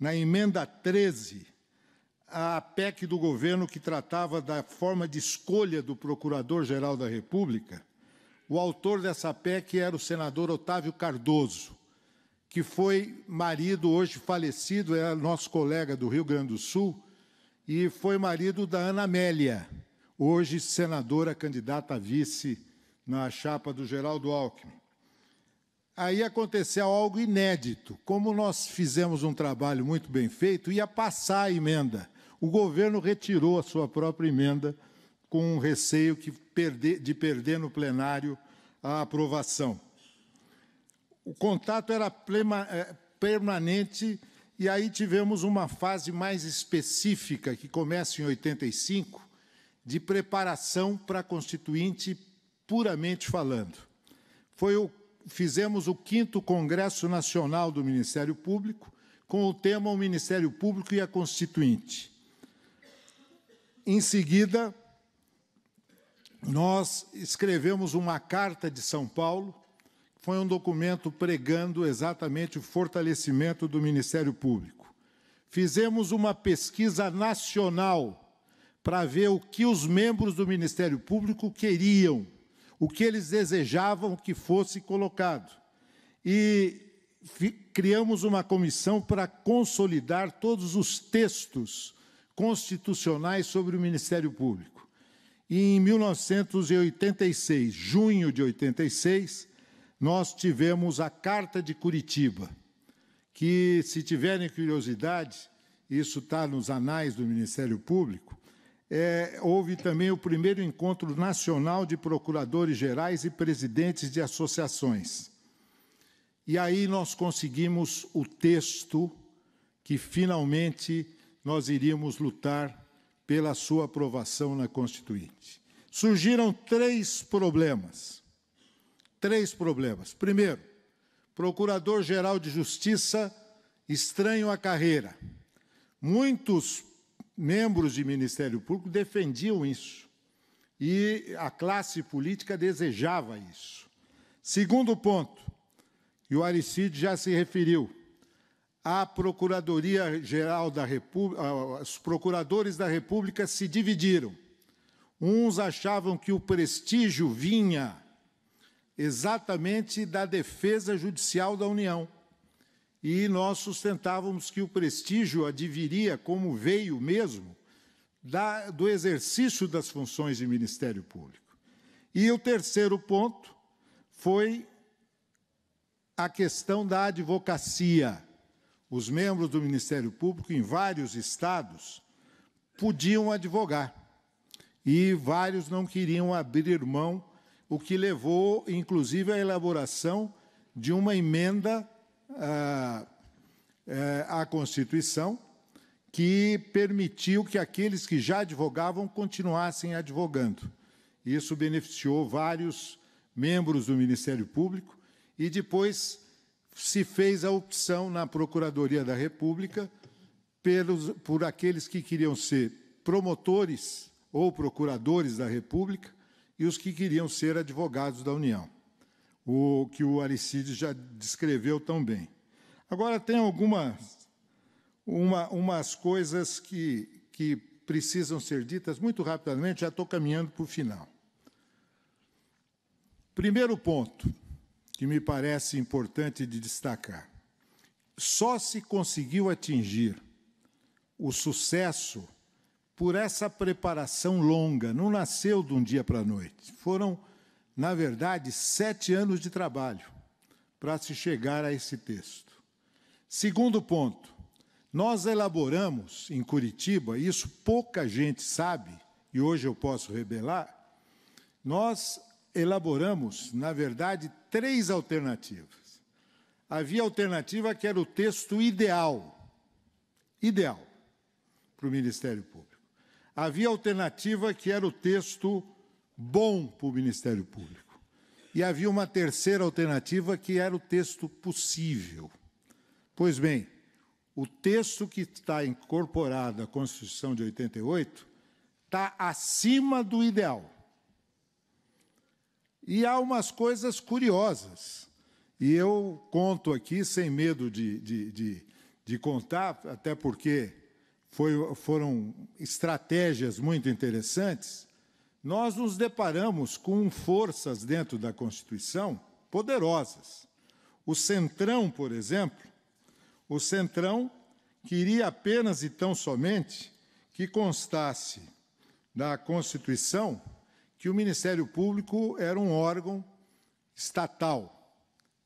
na emenda 13, a PEC do governo que tratava da forma de escolha do Procurador-Geral da República, o autor dessa PEC era o senador Otávio Cardoso, que foi marido, hoje falecido, é nosso colega do Rio Grande do Sul, e foi marido da Ana Amélia, hoje senadora candidata a vice na chapa do Geraldo Alckmin aí aconteceu algo inédito. Como nós fizemos um trabalho muito bem feito, ia passar a emenda. O governo retirou a sua própria emenda com um receio que perder, de perder no plenário a aprovação. O contato era plema, eh, permanente e aí tivemos uma fase mais específica, que começa em 85, de preparação para a Constituinte puramente falando. Foi o fizemos o 5 Congresso Nacional do Ministério Público, com o tema O Ministério Público e a Constituinte. Em seguida, nós escrevemos uma Carta de São Paulo, foi um documento pregando exatamente o fortalecimento do Ministério Público. Fizemos uma pesquisa nacional para ver o que os membros do Ministério Público queriam o que eles desejavam que fosse colocado. E criamos uma comissão para consolidar todos os textos constitucionais sobre o Ministério Público. E em 1986, junho de 86, nós tivemos a Carta de Curitiba, que, se tiverem curiosidade, isso está nos anais do Ministério Público, é, houve também o primeiro encontro nacional de procuradores gerais e presidentes de associações. E aí nós conseguimos o texto que finalmente nós iríamos lutar pela sua aprovação na Constituinte. Surgiram três problemas. Três problemas. Primeiro, Procurador-Geral de Justiça, estranho à carreira. Muitos membros de Ministério Público defendiam isso. E a classe política desejava isso. Segundo ponto, e o Aricide já se referiu, a Procuradoria-Geral da República, os procuradores da República se dividiram. Uns achavam que o prestígio vinha exatamente da defesa judicial da União e nós sustentávamos que o prestígio adviria, como veio mesmo, da, do exercício das funções de Ministério Público. E o terceiro ponto foi a questão da advocacia. Os membros do Ministério Público, em vários estados, podiam advogar, e vários não queriam abrir mão, o que levou, inclusive, à elaboração de uma emenda a, ah, é a Constituição, que permitiu que aqueles que já advogavam continuassem advogando. Isso beneficiou vários membros do Ministério Público e depois se fez a opção na Procuradoria da República pelos, por aqueles que queriam ser promotores ou procuradores da República e os que queriam ser advogados da União o que o Aristides já descreveu tão bem. Agora tem algumas uma, umas coisas que, que precisam ser ditas muito rapidamente, já estou caminhando para o final. Primeiro ponto que me parece importante de destacar: só se conseguiu atingir o sucesso por essa preparação longa, não nasceu de um dia para a noite. Foram na verdade, sete anos de trabalho para se chegar a esse texto. Segundo ponto, nós elaboramos em Curitiba, isso pouca gente sabe, e hoje eu posso revelar, nós elaboramos, na verdade, três alternativas. Havia alternativa que era o texto ideal, ideal para o Ministério Público. Havia alternativa que era o texto bom para o Ministério Público. E havia uma terceira alternativa, que era o texto possível. Pois bem, o texto que está incorporado à Constituição de 88 está acima do ideal. E há umas coisas curiosas. E eu conto aqui, sem medo de, de, de, de contar, até porque foi, foram estratégias muito interessantes nós nos deparamos com forças dentro da Constituição poderosas. O Centrão, por exemplo, o Centrão queria apenas e tão somente que constasse da Constituição que o Ministério Público era um órgão estatal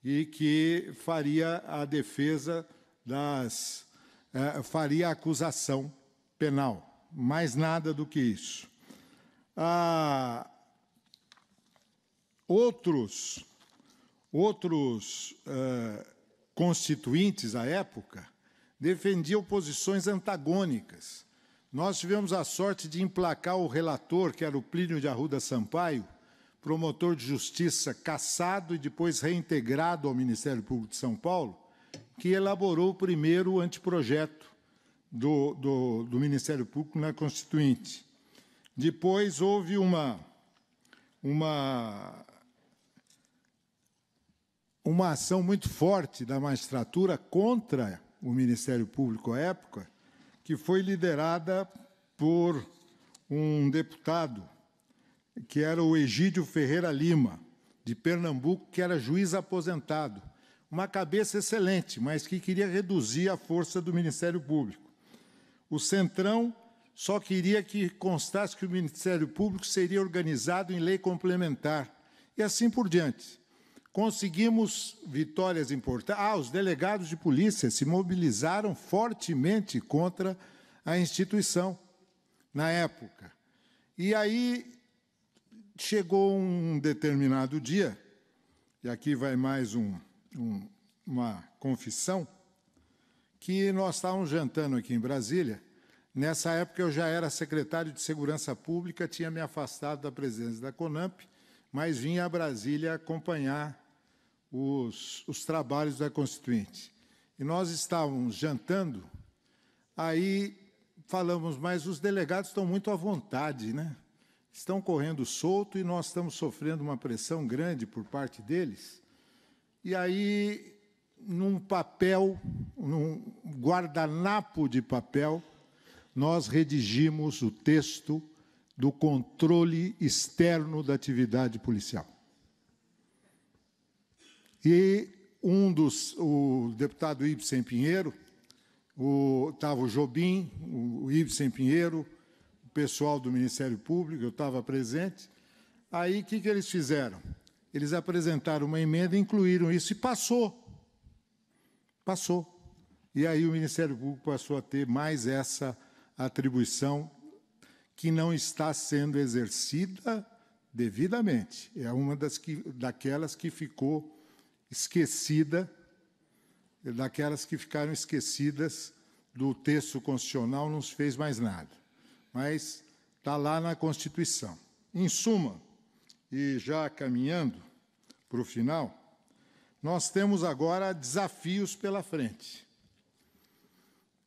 e que faria a defesa das. Eh, faria a acusação penal. Mais nada do que isso ah, outros, outros ah, constituintes à época defendiam posições antagônicas. Nós tivemos a sorte de emplacar o relator, que era o Plínio de Arruda Sampaio, promotor de justiça cassado e depois reintegrado ao Ministério Público de São Paulo, que elaborou o primeiro anteprojeto do, do, do Ministério Público na Constituinte. Depois houve uma, uma, uma ação muito forte da magistratura contra o Ministério Público à época, que foi liderada por um deputado, que era o Egídio Ferreira Lima, de Pernambuco, que era juiz aposentado. Uma cabeça excelente, mas que queria reduzir a força do Ministério Público. O Centrão só queria que constasse que o Ministério Público seria organizado em lei complementar e assim por diante. Conseguimos vitórias importantes. Ah, os delegados de polícia se mobilizaram fortemente contra a instituição na época. E aí chegou um determinado dia, e aqui vai mais um, um, uma confissão, que nós estávamos jantando aqui em Brasília Nessa época, eu já era secretário de Segurança Pública, tinha me afastado da presidência da CONAMP, mas vim a Brasília acompanhar os, os trabalhos da Constituinte. E nós estávamos jantando, aí falamos, mas os delegados estão muito à vontade, né? Estão correndo solto e nós estamos sofrendo uma pressão grande por parte deles. E aí, num papel, num guardanapo de papel, nós redigimos o texto do controle externo da atividade policial. E um dos, o deputado Ibsen Pinheiro, estava o, o Jobim, o Ibsen Pinheiro, o pessoal do Ministério Público, eu estava presente. Aí o que, que eles fizeram? Eles apresentaram uma emenda, incluíram isso e passou. Passou. E aí o Ministério Público passou a ter mais essa atribuição que não está sendo exercida devidamente. É uma das que, daquelas que ficou esquecida, daquelas que ficaram esquecidas do texto constitucional, não se fez mais nada. Mas está lá na Constituição. Em suma, e já caminhando para o final, nós temos agora desafios pela frente.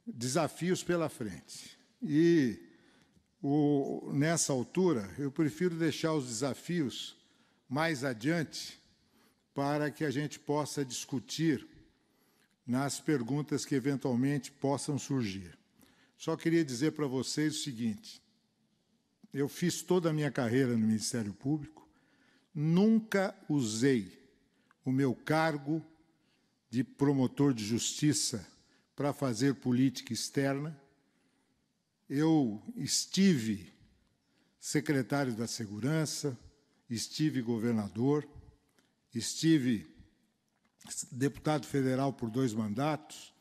Desafios pela frente. E o, nessa altura, eu prefiro deixar os desafios mais adiante para que a gente possa discutir nas perguntas que eventualmente possam surgir. Só queria dizer para vocês o seguinte: eu fiz toda a minha carreira no Ministério Público, nunca usei o meu cargo de promotor de justiça para fazer política externa eu estive secretário da Segurança, estive governador, estive deputado federal por dois mandatos,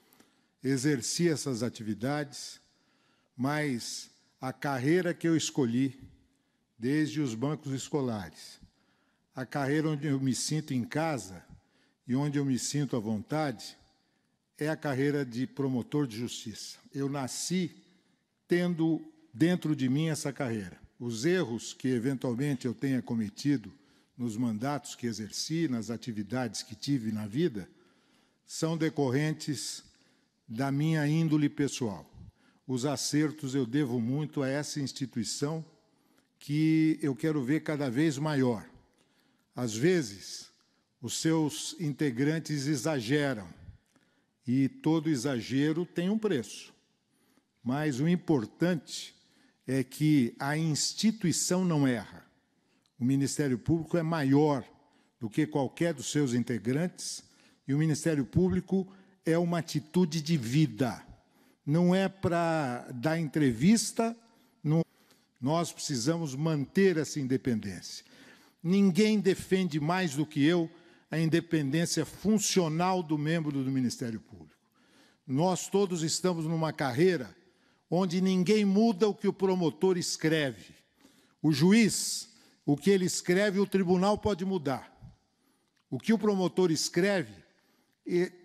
exerci essas atividades, mas a carreira que eu escolhi, desde os bancos escolares, a carreira onde eu me sinto em casa e onde eu me sinto à vontade, é a carreira de promotor de justiça. Eu nasci tendo dentro de mim essa carreira. Os erros que eventualmente eu tenha cometido nos mandatos que exerci, nas atividades que tive na vida, são decorrentes da minha índole pessoal. Os acertos eu devo muito a essa instituição que eu quero ver cada vez maior. Às vezes, os seus integrantes exageram e todo exagero tem um preço mas o importante é que a instituição não erra. O Ministério Público é maior do que qualquer dos seus integrantes e o Ministério Público é uma atitude de vida. Não é para dar entrevista, não... nós precisamos manter essa independência. Ninguém defende mais do que eu a independência funcional do membro do Ministério Público. Nós todos estamos numa carreira onde ninguém muda o que o promotor escreve. O juiz, o que ele escreve, o tribunal pode mudar. O que o promotor escreve,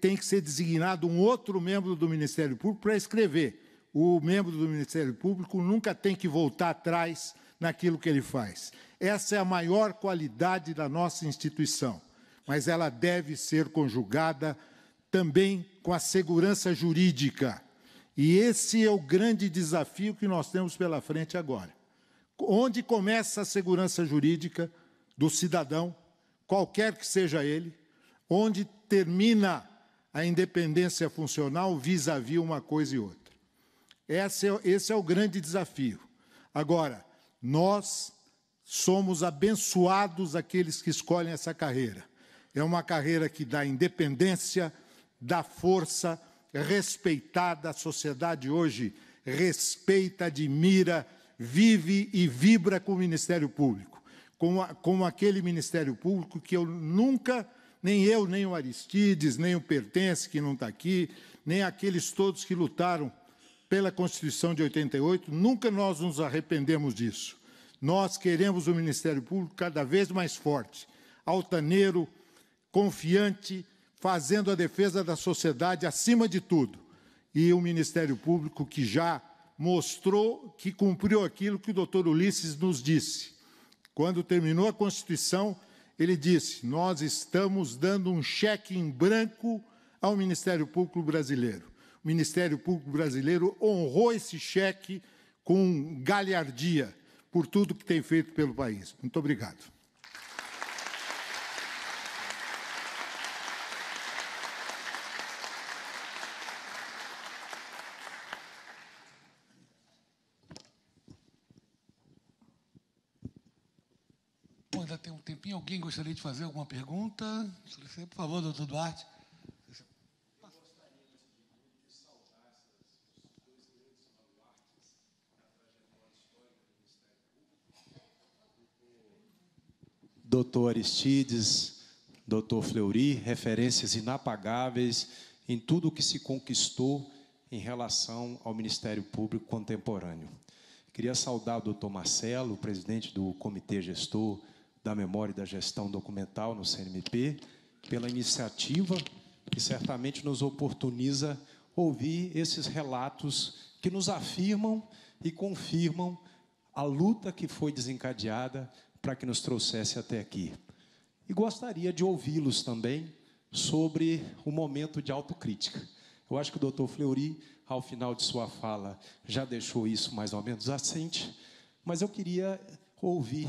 tem que ser designado um outro membro do Ministério Público para escrever. O membro do Ministério Público nunca tem que voltar atrás naquilo que ele faz. Essa é a maior qualidade da nossa instituição, mas ela deve ser conjugada também com a segurança jurídica e esse é o grande desafio que nós temos pela frente agora. Onde começa a segurança jurídica do cidadão, qualquer que seja ele, onde termina a independência funcional vis-à-vis -vis uma coisa e outra. Esse é, esse é o grande desafio. Agora, nós somos abençoados aqueles que escolhem essa carreira. É uma carreira que dá independência, dá força, respeitada, a sociedade hoje respeita, admira, vive e vibra com o Ministério Público, com, a, com aquele Ministério Público que eu nunca, nem eu, nem o Aristides, nem o Pertence, que não está aqui, nem aqueles todos que lutaram pela Constituição de 88, nunca nós nos arrependemos disso. Nós queremos o Ministério Público cada vez mais forte, altaneiro, confiante, fazendo a defesa da sociedade acima de tudo. E o Ministério Público que já mostrou que cumpriu aquilo que o doutor Ulisses nos disse. Quando terminou a Constituição, ele disse: Nós estamos dando um cheque em branco ao Ministério Público Brasileiro. O Ministério Público Brasileiro honrou esse cheque com galhardia por tudo que tem feito pelo país. Muito obrigado. tempinho, alguém gostaria de fazer alguma pergunta? Por favor, doutor Duarte. Doutor Aristides, doutor Fleury, referências inapagáveis em tudo o que se conquistou em relação ao Ministério Público contemporâneo. Queria saudar o doutor Marcelo, presidente do Comitê Gestor da Memória e da Gestão Documental no CNMP, pela iniciativa que certamente nos oportuniza ouvir esses relatos que nos afirmam e confirmam a luta que foi desencadeada para que nos trouxesse até aqui. E gostaria de ouvi-los também sobre o momento de autocrítica. Eu acho que o doutor Fleury, ao final de sua fala, já deixou isso mais ou menos assente, mas eu queria ouvir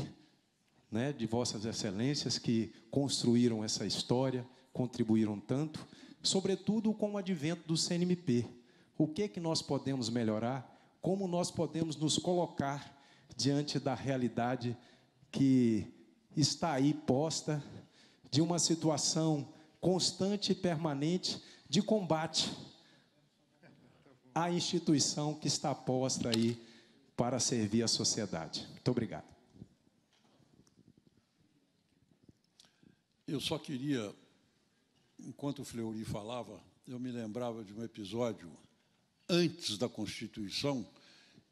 né, de Vossas Excelências que construíram essa história, contribuíram tanto, sobretudo com o advento do CNMP. O que, é que nós podemos melhorar? Como nós podemos nos colocar diante da realidade que está aí posta, de uma situação constante e permanente de combate à instituição que está posta aí para servir a sociedade. Muito obrigado. Eu só queria, enquanto o Fleury falava, eu me lembrava de um episódio antes da Constituição,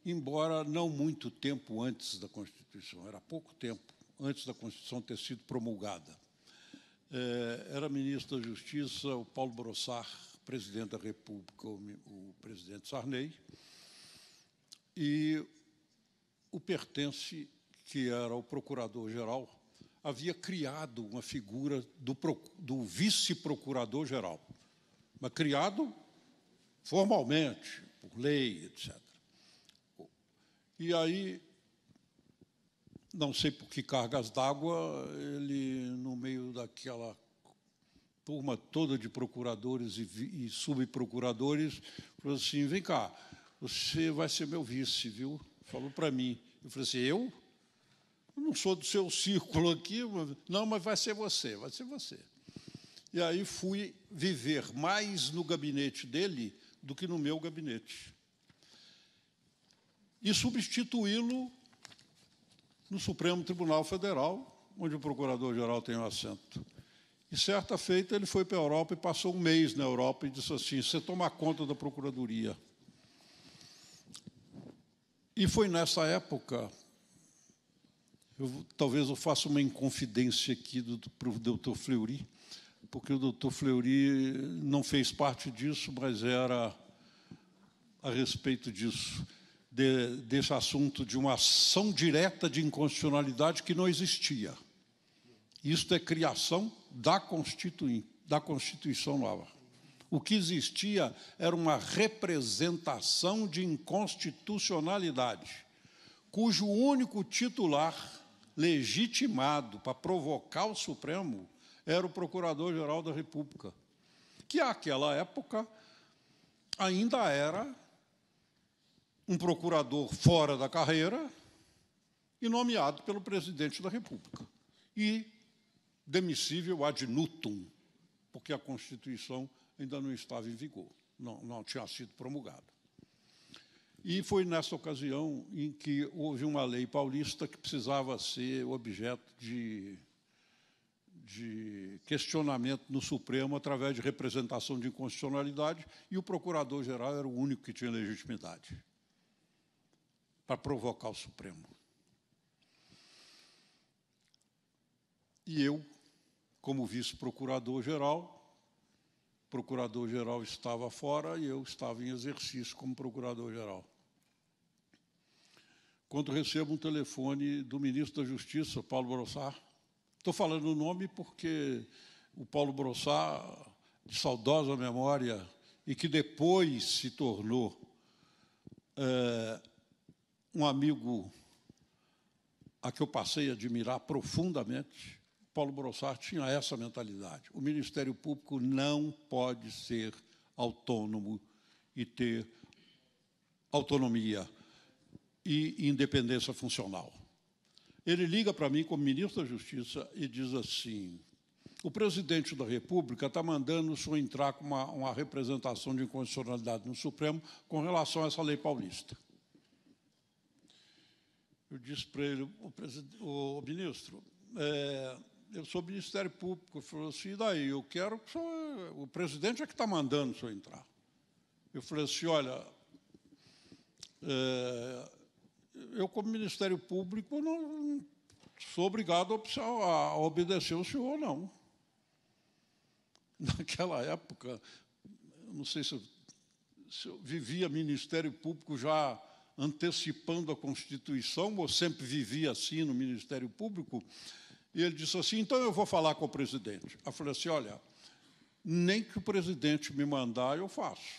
embora não muito tempo antes da Constituição, era pouco tempo antes da Constituição ter sido promulgada. É, era ministro da Justiça o Paulo Brossard, presidente da República, o presidente Sarney, e o Pertence, que era o procurador-geral, havia criado uma figura do, do vice-procurador-geral, mas criado formalmente, por lei, etc. E aí, não sei por que cargas d'água, ele, no meio daquela turma toda de procuradores e, e subprocuradores, falou assim: vem cá, você vai ser meu vice, viu? Falou para mim. Eu falei assim: eu? Eu não sou do seu círculo aqui, não, mas vai ser você, vai ser você. E aí fui viver mais no gabinete dele do que no meu gabinete. E substituí-lo no Supremo Tribunal Federal, onde o procurador-geral tem o um assento. E certa feita ele foi para a Europa e passou um mês na Europa e disse assim: você toma conta da procuradoria. E foi nessa época eu, talvez eu faça uma inconfidência aqui para o doutor Fleury, porque o doutor Fleury não fez parte disso, mas era a respeito disso, de, desse assunto de uma ação direta de inconstitucionalidade que não existia. Isto é criação da, Constitui, da Constituição Nova. O que existia era uma representação de inconstitucionalidade, cujo único titular legitimado para provocar o Supremo era o Procurador-Geral da República, que àquela época ainda era um procurador fora da carreira e nomeado pelo presidente da República. E demissível ad nutum, porque a Constituição ainda não estava em vigor, não, não tinha sido promulgada. E foi nessa ocasião em que houve uma lei paulista que precisava ser objeto de, de questionamento no Supremo através de representação de inconstitucionalidade, e o procurador-geral era o único que tinha legitimidade para provocar o Supremo. E eu, como vice-procurador-geral, procurador-geral estava fora e eu estava em exercício como procurador-geral. Quando recebo um telefone do ministro da Justiça, Paulo Brossard, estou falando o nome porque o Paulo Brossard, de saudosa memória, e que depois se tornou é, um amigo a que eu passei a admirar profundamente, Paulo Borossard tinha essa mentalidade. O Ministério Público não pode ser autônomo e ter autonomia e independência funcional. Ele liga para mim como ministro da Justiça e diz assim: o presidente da República está mandando o senhor entrar com uma, uma representação de inconstitucionalidade no Supremo com relação a essa lei paulista. Eu disse para ele, o, o ministro, é, eu sou Ministério Público, falou assim, e daí? Eu quero que o, senhor, o presidente é que está mandando o senhor entrar. Eu falei assim, olha, é, eu como Ministério Público não sou obrigado a obedecer o senhor, não. [LAUGHS] Naquela época, não sei se eu, se eu vivia Ministério Público já antecipando a Constituição, ou sempre vivia assim no Ministério Público, e ele disse assim: então eu vou falar com o presidente. Eu falei assim: olha, nem que o presidente me mandar, eu faço.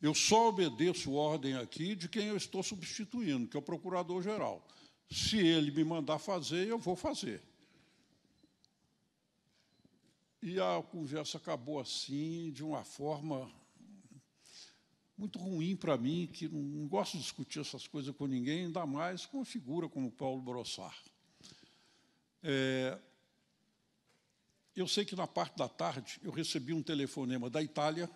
Eu só obedeço ordem aqui de quem eu estou substituindo, que é o procurador-geral. Se ele me mandar fazer, eu vou fazer. E a conversa acabou assim, de uma forma muito ruim para mim, que não gosto de discutir essas coisas com ninguém, ainda mais com uma figura como Paulo Brossard. É, eu sei que na parte da tarde eu recebi um telefonema da Itália,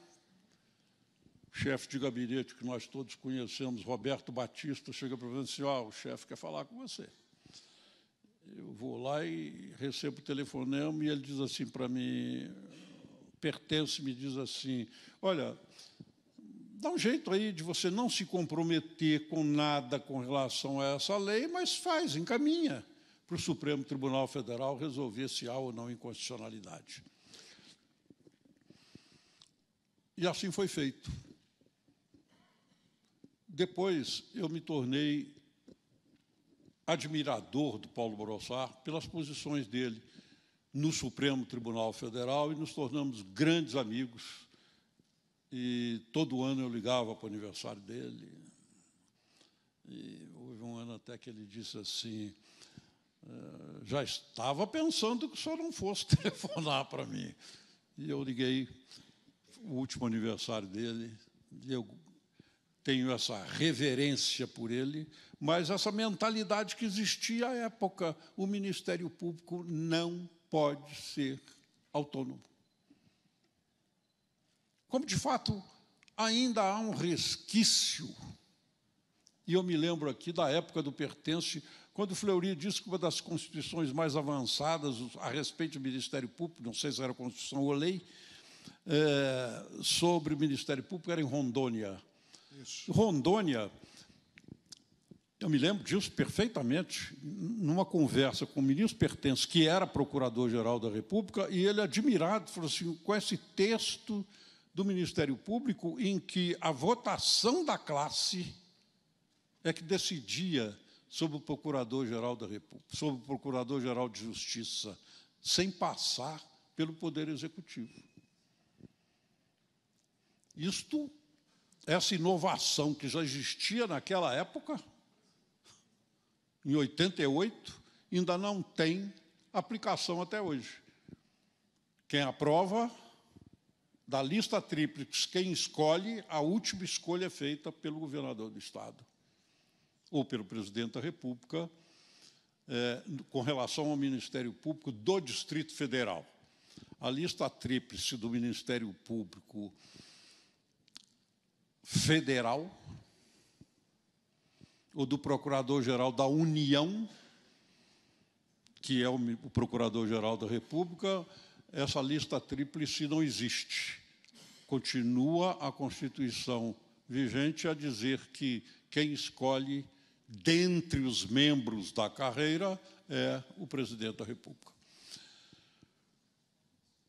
chefe de gabinete que nós todos conhecemos, Roberto Batista, chega para mim e assim, ó, oh, o chefe quer falar com você. Eu vou lá e recebo o telefonema e ele diz assim para mim, pertence-me, diz assim, olha, dá um jeito aí de você não se comprometer com nada com relação a essa lei, mas faz, encaminha para o Supremo Tribunal Federal resolver se há ou não inconstitucionalidade. E assim foi feito. Depois eu me tornei admirador do Paulo Borossar pelas posições dele no Supremo Tribunal Federal e nos tornamos grandes amigos e todo ano eu ligava para o aniversário dele. E houve um ano até que ele disse assim: eh, já estava pensando que o senhor não fosse [LAUGHS] telefonar para mim. E eu liguei, o último aniversário dele, e eu tenho essa reverência por ele, mas essa mentalidade que existia à época, o Ministério Público não pode ser autônomo como de fato ainda há um resquício. E eu me lembro aqui da época do pertence, quando Fleury disse que uma das constituições mais avançadas a respeito do Ministério Público, não sei se era a Constituição ou a lei, é, sobre o Ministério Público era em Rondônia. Isso. Rondônia, eu me lembro disso perfeitamente, numa conversa com o ministro Pertence, que era procurador-geral da República, e ele, admirado, falou assim: com esse texto do Ministério Público em que a votação da classe é que decidia sobre o Procurador-Geral da República, sobre o Procurador-Geral de Justiça, sem passar pelo Poder Executivo. Isto, essa inovação que já existia naquela época, em 88, ainda não tem aplicação até hoje. Quem aprova da lista tríplice, quem escolhe, a última escolha é feita pelo governador do Estado ou pelo presidente da República é, com relação ao Ministério Público do Distrito Federal. A lista tríplice do Ministério Público Federal ou do Procurador-Geral da União, que é o Procurador-Geral da República, essa lista tríplice não existe. Continua a Constituição vigente a dizer que quem escolhe dentre os membros da carreira é o presidente da República.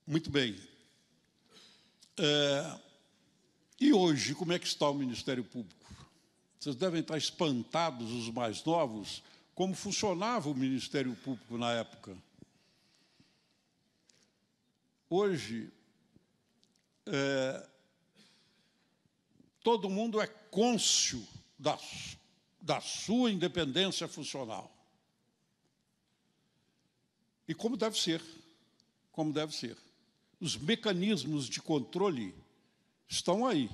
Muito bem. É, e hoje, como é que está o Ministério Público? Vocês devem estar espantados, os mais novos, como funcionava o Ministério Público na época. Hoje, é, todo mundo é côncio da, da sua independência funcional. E como deve ser, como deve ser. Os mecanismos de controle estão aí.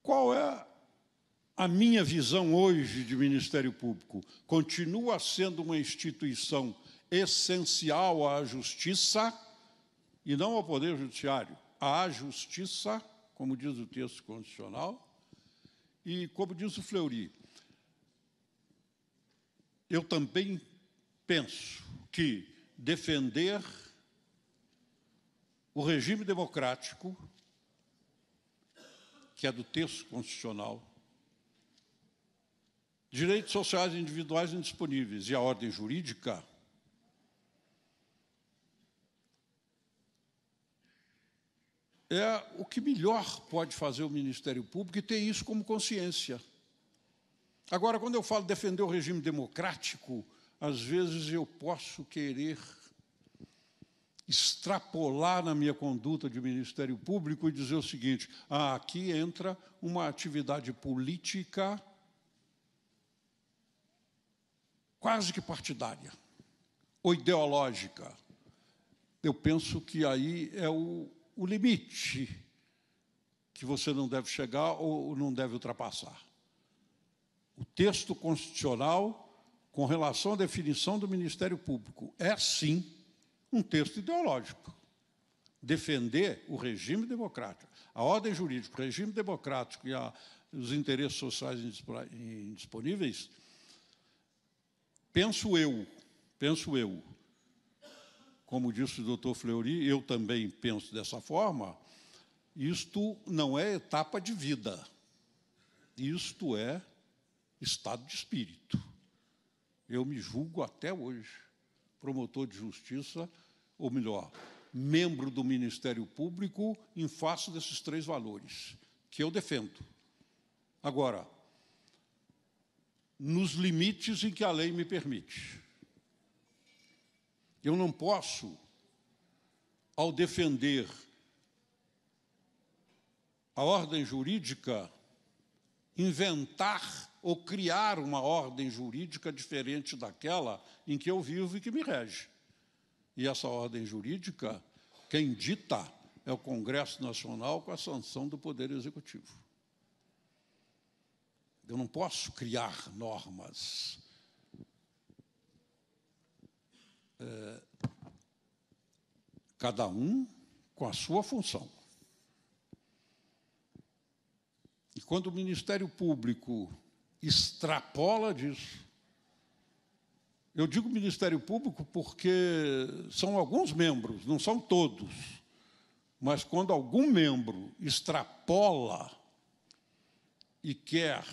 Qual é a minha visão hoje de Ministério Público continua sendo uma instituição essencial à justiça e não ao Poder Judiciário. À justiça, como diz o texto constitucional, e como diz o Fleury, eu também penso que defender o regime democrático, que é do texto constitucional, Direitos sociais individuais indisponíveis e a ordem jurídica é o que melhor pode fazer o Ministério Público e ter isso como consciência. Agora, quando eu falo defender o regime democrático, às vezes eu posso querer extrapolar na minha conduta de Ministério Público e dizer o seguinte: ah, aqui entra uma atividade política quase que partidária ou ideológica, eu penso que aí é o, o limite que você não deve chegar ou não deve ultrapassar. O texto constitucional, com relação à definição do Ministério Público, é sim um texto ideológico. Defender o regime democrático, a ordem jurídica, o regime democrático e a, os interesses sociais indisponíveis penso eu, penso eu, como disse o doutor Fleury, eu também penso dessa forma, isto não é etapa de vida, isto é estado de espírito. Eu me julgo até hoje promotor de justiça, ou melhor, membro do Ministério Público em face desses três valores que eu defendo. Agora, nos limites em que a lei me permite. Eu não posso, ao defender a ordem jurídica, inventar ou criar uma ordem jurídica diferente daquela em que eu vivo e que me rege. E essa ordem jurídica, quem dita é o Congresso Nacional com a sanção do Poder Executivo. Eu não posso criar normas. É, cada um com a sua função. E quando o Ministério Público extrapola disso, eu digo Ministério Público porque são alguns membros, não são todos, mas quando algum membro extrapola e quer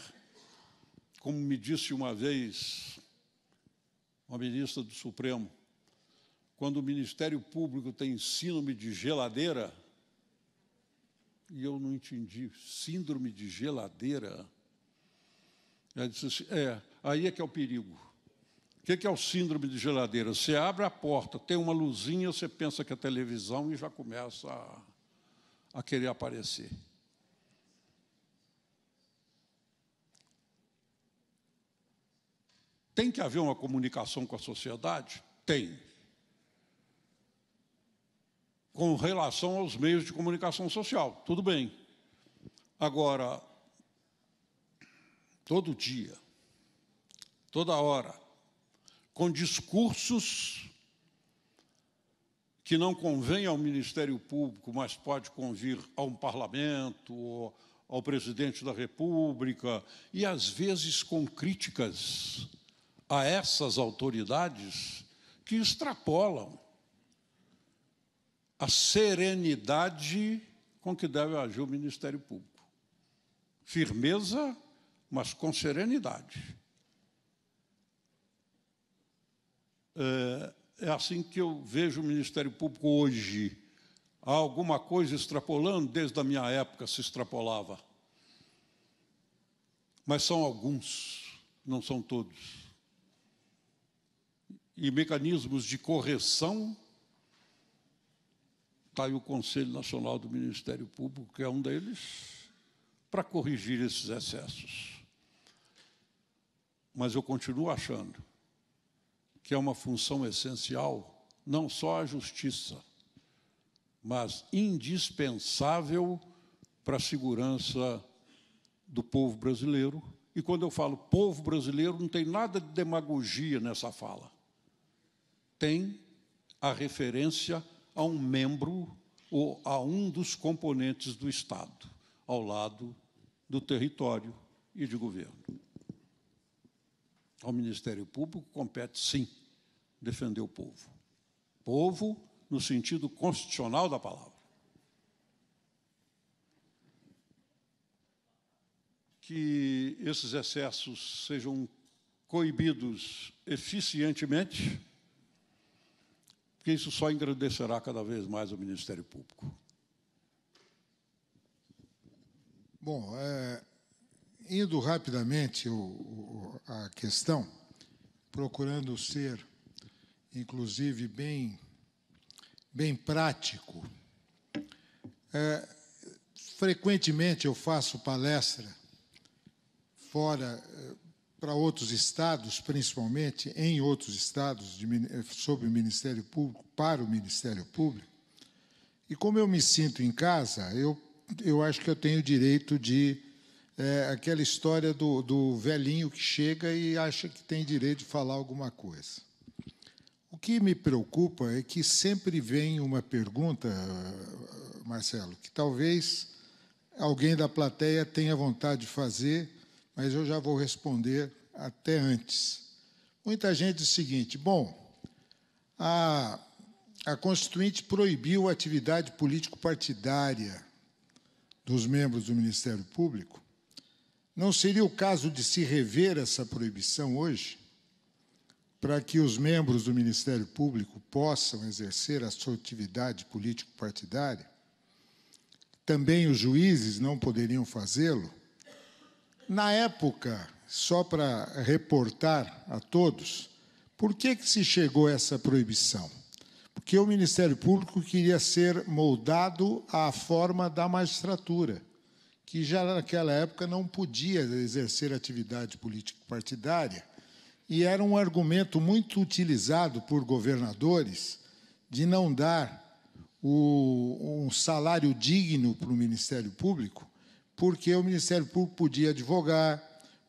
como me disse uma vez uma ministra do Supremo, quando o Ministério Público tem síndrome de geladeira, e eu não entendi, síndrome de geladeira? Ela disse assim, é, aí é que é o perigo. O que é, é o síndrome de geladeira? Você abre a porta, tem uma luzinha, você pensa que é televisão e já começa a, a querer aparecer. Tem que haver uma comunicação com a sociedade? Tem. Com relação aos meios de comunicação social, tudo bem. Agora, todo dia, toda hora, com discursos que não convém ao Ministério Público, mas pode convir a um parlamento ou ao presidente da República, e às vezes com críticas a essas autoridades que extrapolam a serenidade com que deve agir o Ministério Público. Firmeza, mas com serenidade. É, é, assim que eu vejo o Ministério Público hoje. Há alguma coisa extrapolando? Desde a minha época se extrapolava. Mas são alguns, não são todos e mecanismos de correção, está aí o Conselho Nacional do Ministério Público, que é um deles, para corrigir esses excessos. Mas eu continuo achando que é uma função essencial não só a justiça, mas indispensável para a segurança do povo brasileiro. E quando eu falo povo brasileiro, não tem nada de demagogia nessa fala tem a referência a um membro ou a um dos componentes do Estado, ao lado do território e de governo. Ao Ministério Público compete, sim, defender o povo. Povo no sentido constitucional da palavra. Que esses excessos sejam coibidos eficientemente porque isso só engrandecerá cada vez mais o Ministério Público. Bom, é, indo rapidamente à a questão, procurando ser, inclusive, bem, bem prático, é, frequentemente eu faço palestra fora é, para outros estados, principalmente em outros estados, de, eh, sobre o Ministério Público, para o Ministério Público. E como eu me sinto em casa, eu, eu acho que eu tenho o direito de. É, aquela história do, do velhinho que chega e acha que tem direito de falar alguma coisa. O que me preocupa é que sempre vem uma pergunta, Marcelo, que talvez alguém da plateia tenha vontade de fazer mas eu já vou responder até antes. Muita gente diz o seguinte: bom, a, a Constituinte proibiu a atividade político-partidária dos membros do Ministério Público. Não seria o caso de se rever essa proibição hoje, para que os membros do Ministério Público possam exercer a sua atividade político-partidária? Também os juízes não poderiam fazê-lo? Na época, só para reportar a todos, por que, que se chegou a essa proibição? Porque o Ministério Público queria ser moldado à forma da magistratura, que já naquela época não podia exercer atividade político-partidária, e era um argumento muito utilizado por governadores de não dar o, um salário digno para o Ministério Público, porque o Ministério Público podia advogar,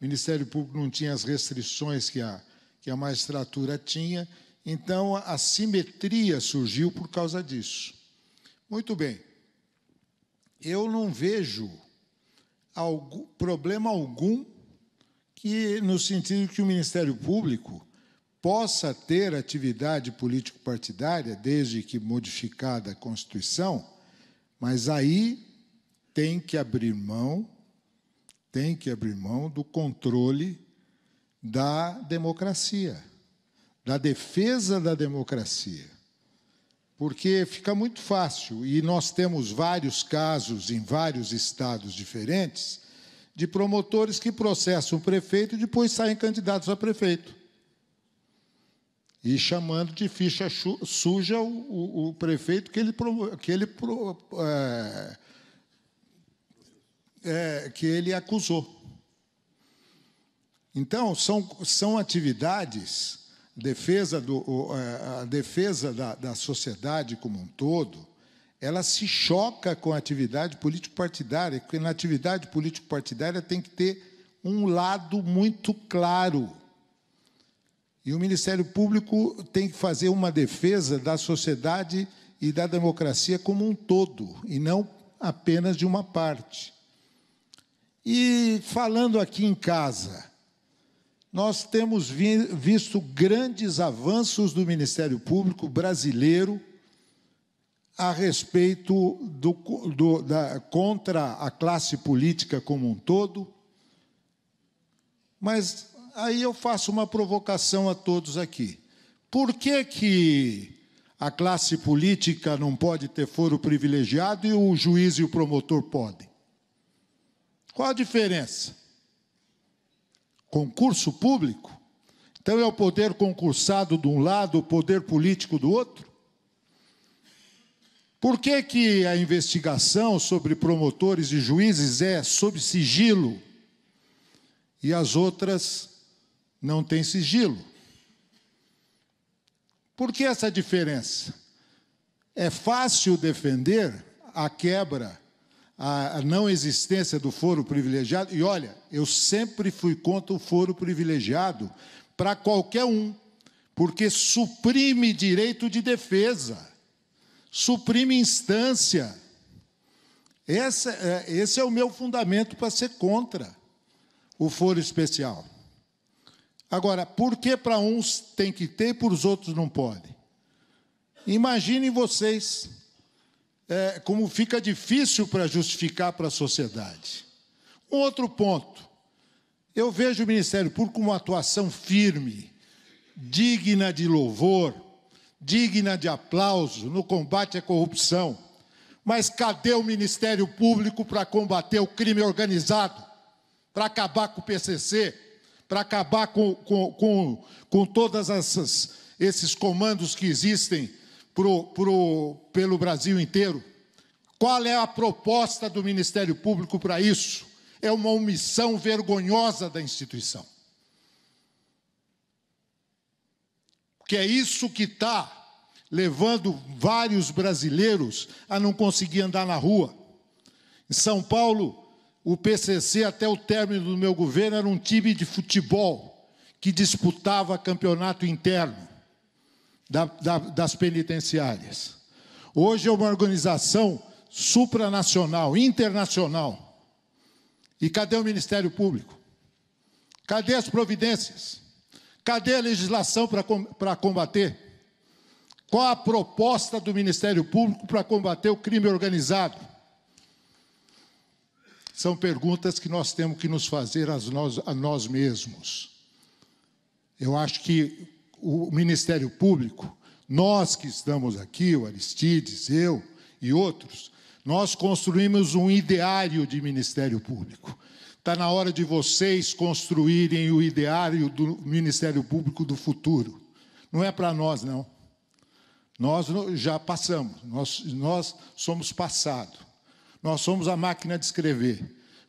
o Ministério Público não tinha as restrições que a, que a magistratura tinha, então a simetria surgiu por causa disso. Muito bem, eu não vejo algum, problema algum que, no sentido que o Ministério Público possa ter atividade político-partidária, desde que modificada a Constituição, mas aí tem que abrir mão, tem que abrir mão do controle da democracia, da defesa da democracia. Porque fica muito fácil, e nós temos vários casos em vários estados diferentes, de promotores que processam o prefeito e depois saem candidatos a prefeito. E chamando de ficha suja o, o, o prefeito que ele, que ele é, é, que ele acusou. Então, são, são atividades, defesa do, é, a defesa da, da sociedade como um todo, ela se choca com a atividade político-partidária, porque na atividade político-partidária tem que ter um lado muito claro. E o Ministério Público tem que fazer uma defesa da sociedade e da democracia como um todo, e não apenas de uma parte. E falando aqui em casa, nós temos vi, visto grandes avanços do Ministério Público brasileiro a respeito do, do, da, contra a classe política como um todo. Mas aí eu faço uma provocação a todos aqui. Por que, que a classe política não pode ter foro privilegiado e o juiz e o promotor podem? Qual a diferença? Concurso público? Então é o poder concursado de um lado, o poder político do outro? Por que, que a investigação sobre promotores e juízes é sob sigilo e as outras não têm sigilo? Por que essa diferença? É fácil defender a quebra a não existência do foro privilegiado. E olha, eu sempre fui contra o foro privilegiado para qualquer um, porque suprime direito de defesa, suprime instância. Esse é, esse é o meu fundamento para ser contra o foro especial. Agora, por que para uns tem que ter e para os outros não pode? Imaginem vocês é, como fica difícil para justificar para a sociedade. Um outro ponto. Eu vejo o Ministério Público com uma atuação firme, digna de louvor, digna de aplauso no combate à corrupção. Mas cadê o Ministério Público para combater o crime organizado, para acabar com o PCC, para acabar com, com, com, com todos esses comandos que existem pro, pro, pelo Brasil inteiro. Qual é a proposta do Ministério Público para isso? É uma omissão vergonhosa da instituição. Porque é isso que está levando vários brasileiros a não conseguir andar na rua. Em São Paulo, o PCC, até o término do meu governo, era um time de futebol que disputava campeonato interno da, da, das penitenciárias. Hoje é uma organização supranacional, internacional. E cadê o Ministério Público? Cadê as providências? Cadê a legislação para combater? Qual a proposta do Ministério Público para combater o crime organizado? São perguntas que nós temos que nos fazer a nós, a nós mesmos. Eu acho que o Ministério Público, nós que estamos aqui, o Aristides, eu e outros, nós construímos um ideário de Ministério Público. Está na hora de vocês construírem o ideário do Ministério Público do futuro. Não é para nós, não. Nós já passamos, nós, nós somos passado. Nós somos a máquina de escrever.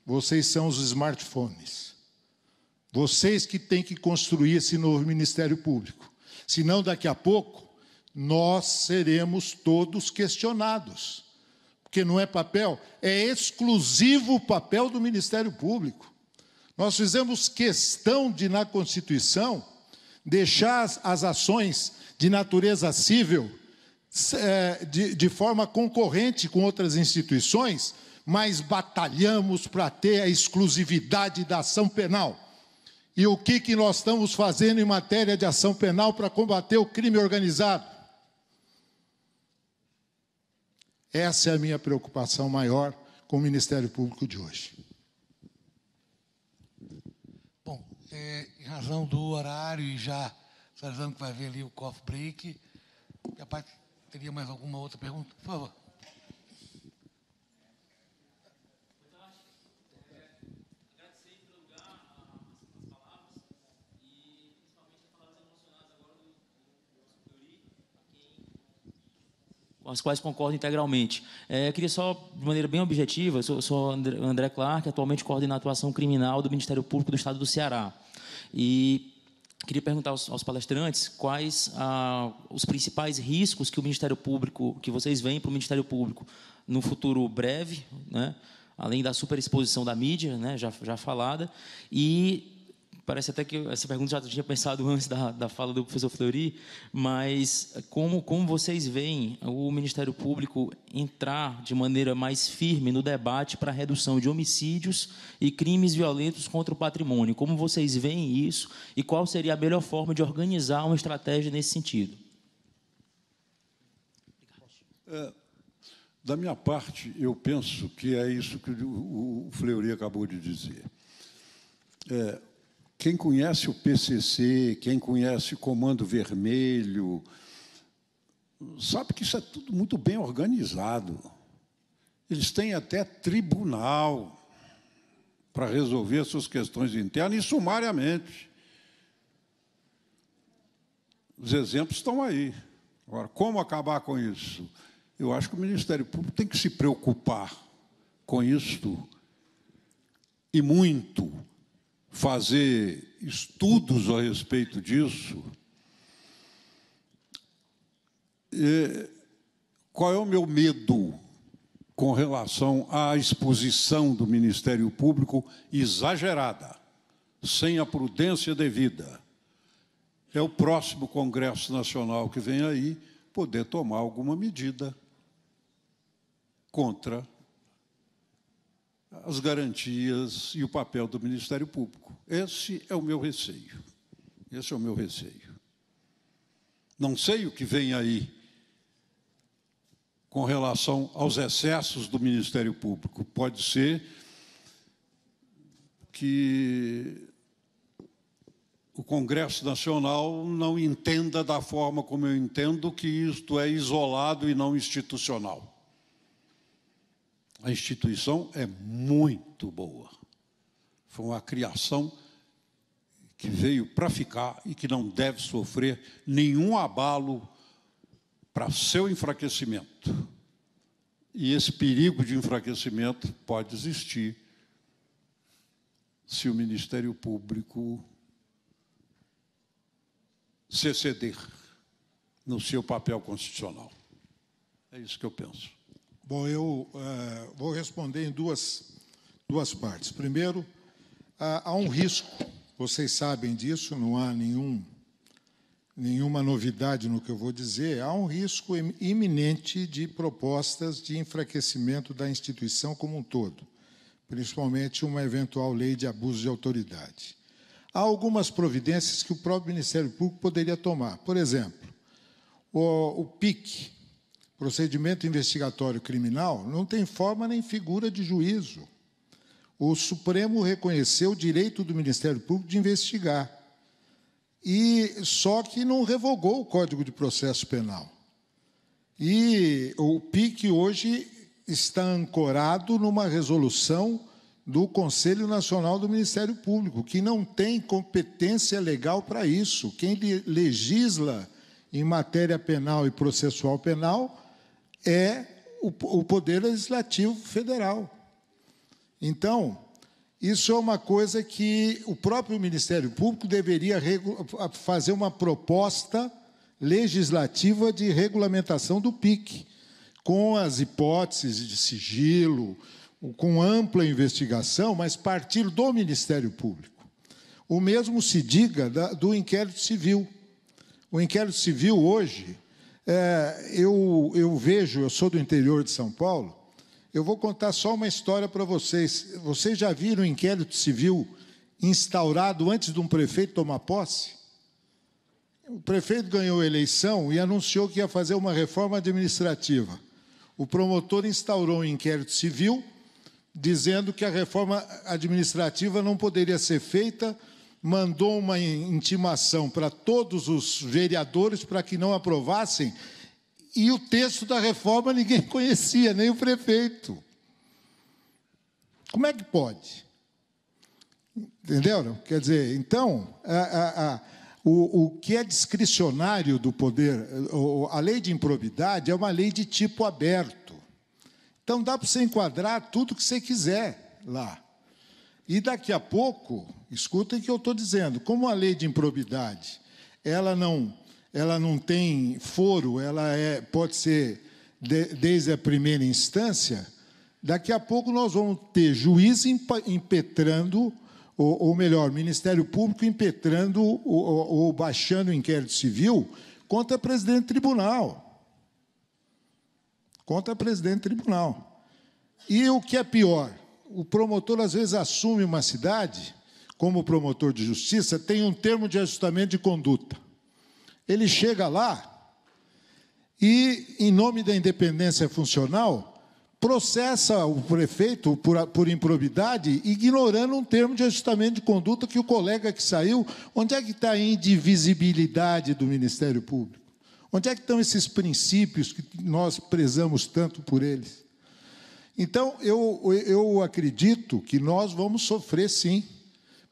Vocês são os smartphones. Vocês que têm que construir esse novo Ministério Público. Senão, daqui a pouco, nós seremos todos questionados. Porque não é papel, é exclusivo o papel do Ministério Público. Nós fizemos questão de, na Constituição, deixar as ações de natureza civil é, de, de forma concorrente com outras instituições, mas batalhamos para ter a exclusividade da ação penal. E o que, que nós estamos fazendo em matéria de ação penal para combater o crime organizado? Essa é a minha preocupação maior com o Ministério Público de hoje. Bom, é, em razão do horário e já sabendo que vai haver ali o coffee break, teria mais alguma outra pergunta? Por favor. com as quais concordo integralmente. É, queria só, de maneira bem objetiva, sou, sou André Clark, atualmente coordena a atuação criminal do Ministério Público do Estado do Ceará. E queria perguntar aos, aos palestrantes quais ah, os principais riscos que o Ministério Público, que vocês veem para o Ministério Público no futuro breve, né? além da superexposição da mídia, né? já, já falada, e Parece até que essa pergunta já tinha pensado antes da, da fala do professor Fleury, mas como, como vocês veem o Ministério Público entrar de maneira mais firme no debate para a redução de homicídios e crimes violentos contra o patrimônio? Como vocês veem isso e qual seria a melhor forma de organizar uma estratégia nesse sentido? É, da minha parte, eu penso que é isso que o, Fleury acabou de dizer. É, quem conhece o PCC, quem conhece o Comando Vermelho, sabe que isso é tudo muito bem organizado. Eles têm até tribunal para resolver suas questões internas e sumariamente. Os exemplos estão aí. Agora, como acabar com isso? Eu acho que o Ministério Público tem que se preocupar com isto e muito fazer estudos a respeito disso. E qual é o meu medo com relação à exposição do Ministério Público exagerada, sem a prudência devida? É o próximo Congresso Nacional que vem aí poder tomar alguma medida contra as garantias e o papel do Ministério Público. Esse é o meu receio. Esse é o meu receio. Não sei o que vem aí com relação aos excessos do Ministério Público. Pode ser que o Congresso Nacional não entenda da forma como eu entendo que isto é isolado e não institucional. A instituição é muito boa. Foi uma criação que veio para ficar e que não deve sofrer nenhum abalo para seu enfraquecimento. E esse perigo de enfraquecimento pode existir se o Ministério Público se exceder no seu papel constitucional. É isso que eu penso. Bom, eu uh, vou responder em duas, duas partes. Primeiro, uh, há um risco, vocês sabem disso, não há nenhum, nenhuma novidade no que eu vou dizer, há um risco iminente de propostas de enfraquecimento da instituição como um todo, principalmente uma eventual lei de abuso de autoridade. Há algumas providências que o próprio Ministério Público poderia tomar. Por exemplo, o, o PIC, procedimento investigatório criminal não tem forma nem figura de juízo. O Supremo reconheceu o direito do Ministério Público de investigar. E só que não revogou o Código de Processo Penal. E o PIC hoje está ancorado numa resolução do Conselho Nacional do Ministério Público, que não tem competência legal para isso. Quem legisla em matéria penal e processual penal é o, o Poder Legislativo Federal. Então, isso é uma coisa que o próprio Ministério Público deveria fazer uma proposta legislativa de regulamentação do PIC, com as hipóteses de sigilo, com ampla investigação, mas partir do Ministério Público. O mesmo se diga da, do inquérito civil. O inquérito civil hoje é, eu, eu vejo, eu sou do interior de São Paulo, eu vou contar só uma história para vocês. Vocês já viram um inquérito civil instaurado antes de um prefeito tomar posse? O prefeito ganhou a eleição e anunciou que ia fazer uma reforma administrativa. O promotor instaurou um inquérito civil dizendo que a reforma administrativa não poderia ser feita mandou uma intimação para todos os vereadores para que não aprovassem, e o texto da reforma ninguém [LAUGHS] conhecia, nem o prefeito. Como é que pode? Entenderam? Quer dizer, então, a, a, a, o, o, que é discricionário do poder, a lei de improbidade é uma lei de tipo aberto. Então, dá para você enquadrar tudo o que você quiser lá. E daqui a pouco, Escutem o que eu estou dizendo. Como a lei de improbidade, ela não, ela não tem foro, ela é, pode ser de, desde a primeira instância. Daqui a pouco nós vamos ter juiz impetrando, ou, ou melhor, Ministério Público impetrando ou, ou baixando o inquérito civil contra presidente do tribunal. Contra presidente do tribunal. E o que é pior? O promotor às vezes assume uma cidade como promotor de justiça, tem um termo de ajustamento de conduta. Ele chega lá e, em nome da independência funcional, processa o prefeito por, por improbidade, ignorando um termo de ajustamento de conduta que o colega que saiu. Onde é que está a indivisibilidade do Ministério Público? Onde é que estão esses princípios que nós prezamos tanto por eles? Então, eu, eu acredito que nós vamos sofrer, sim,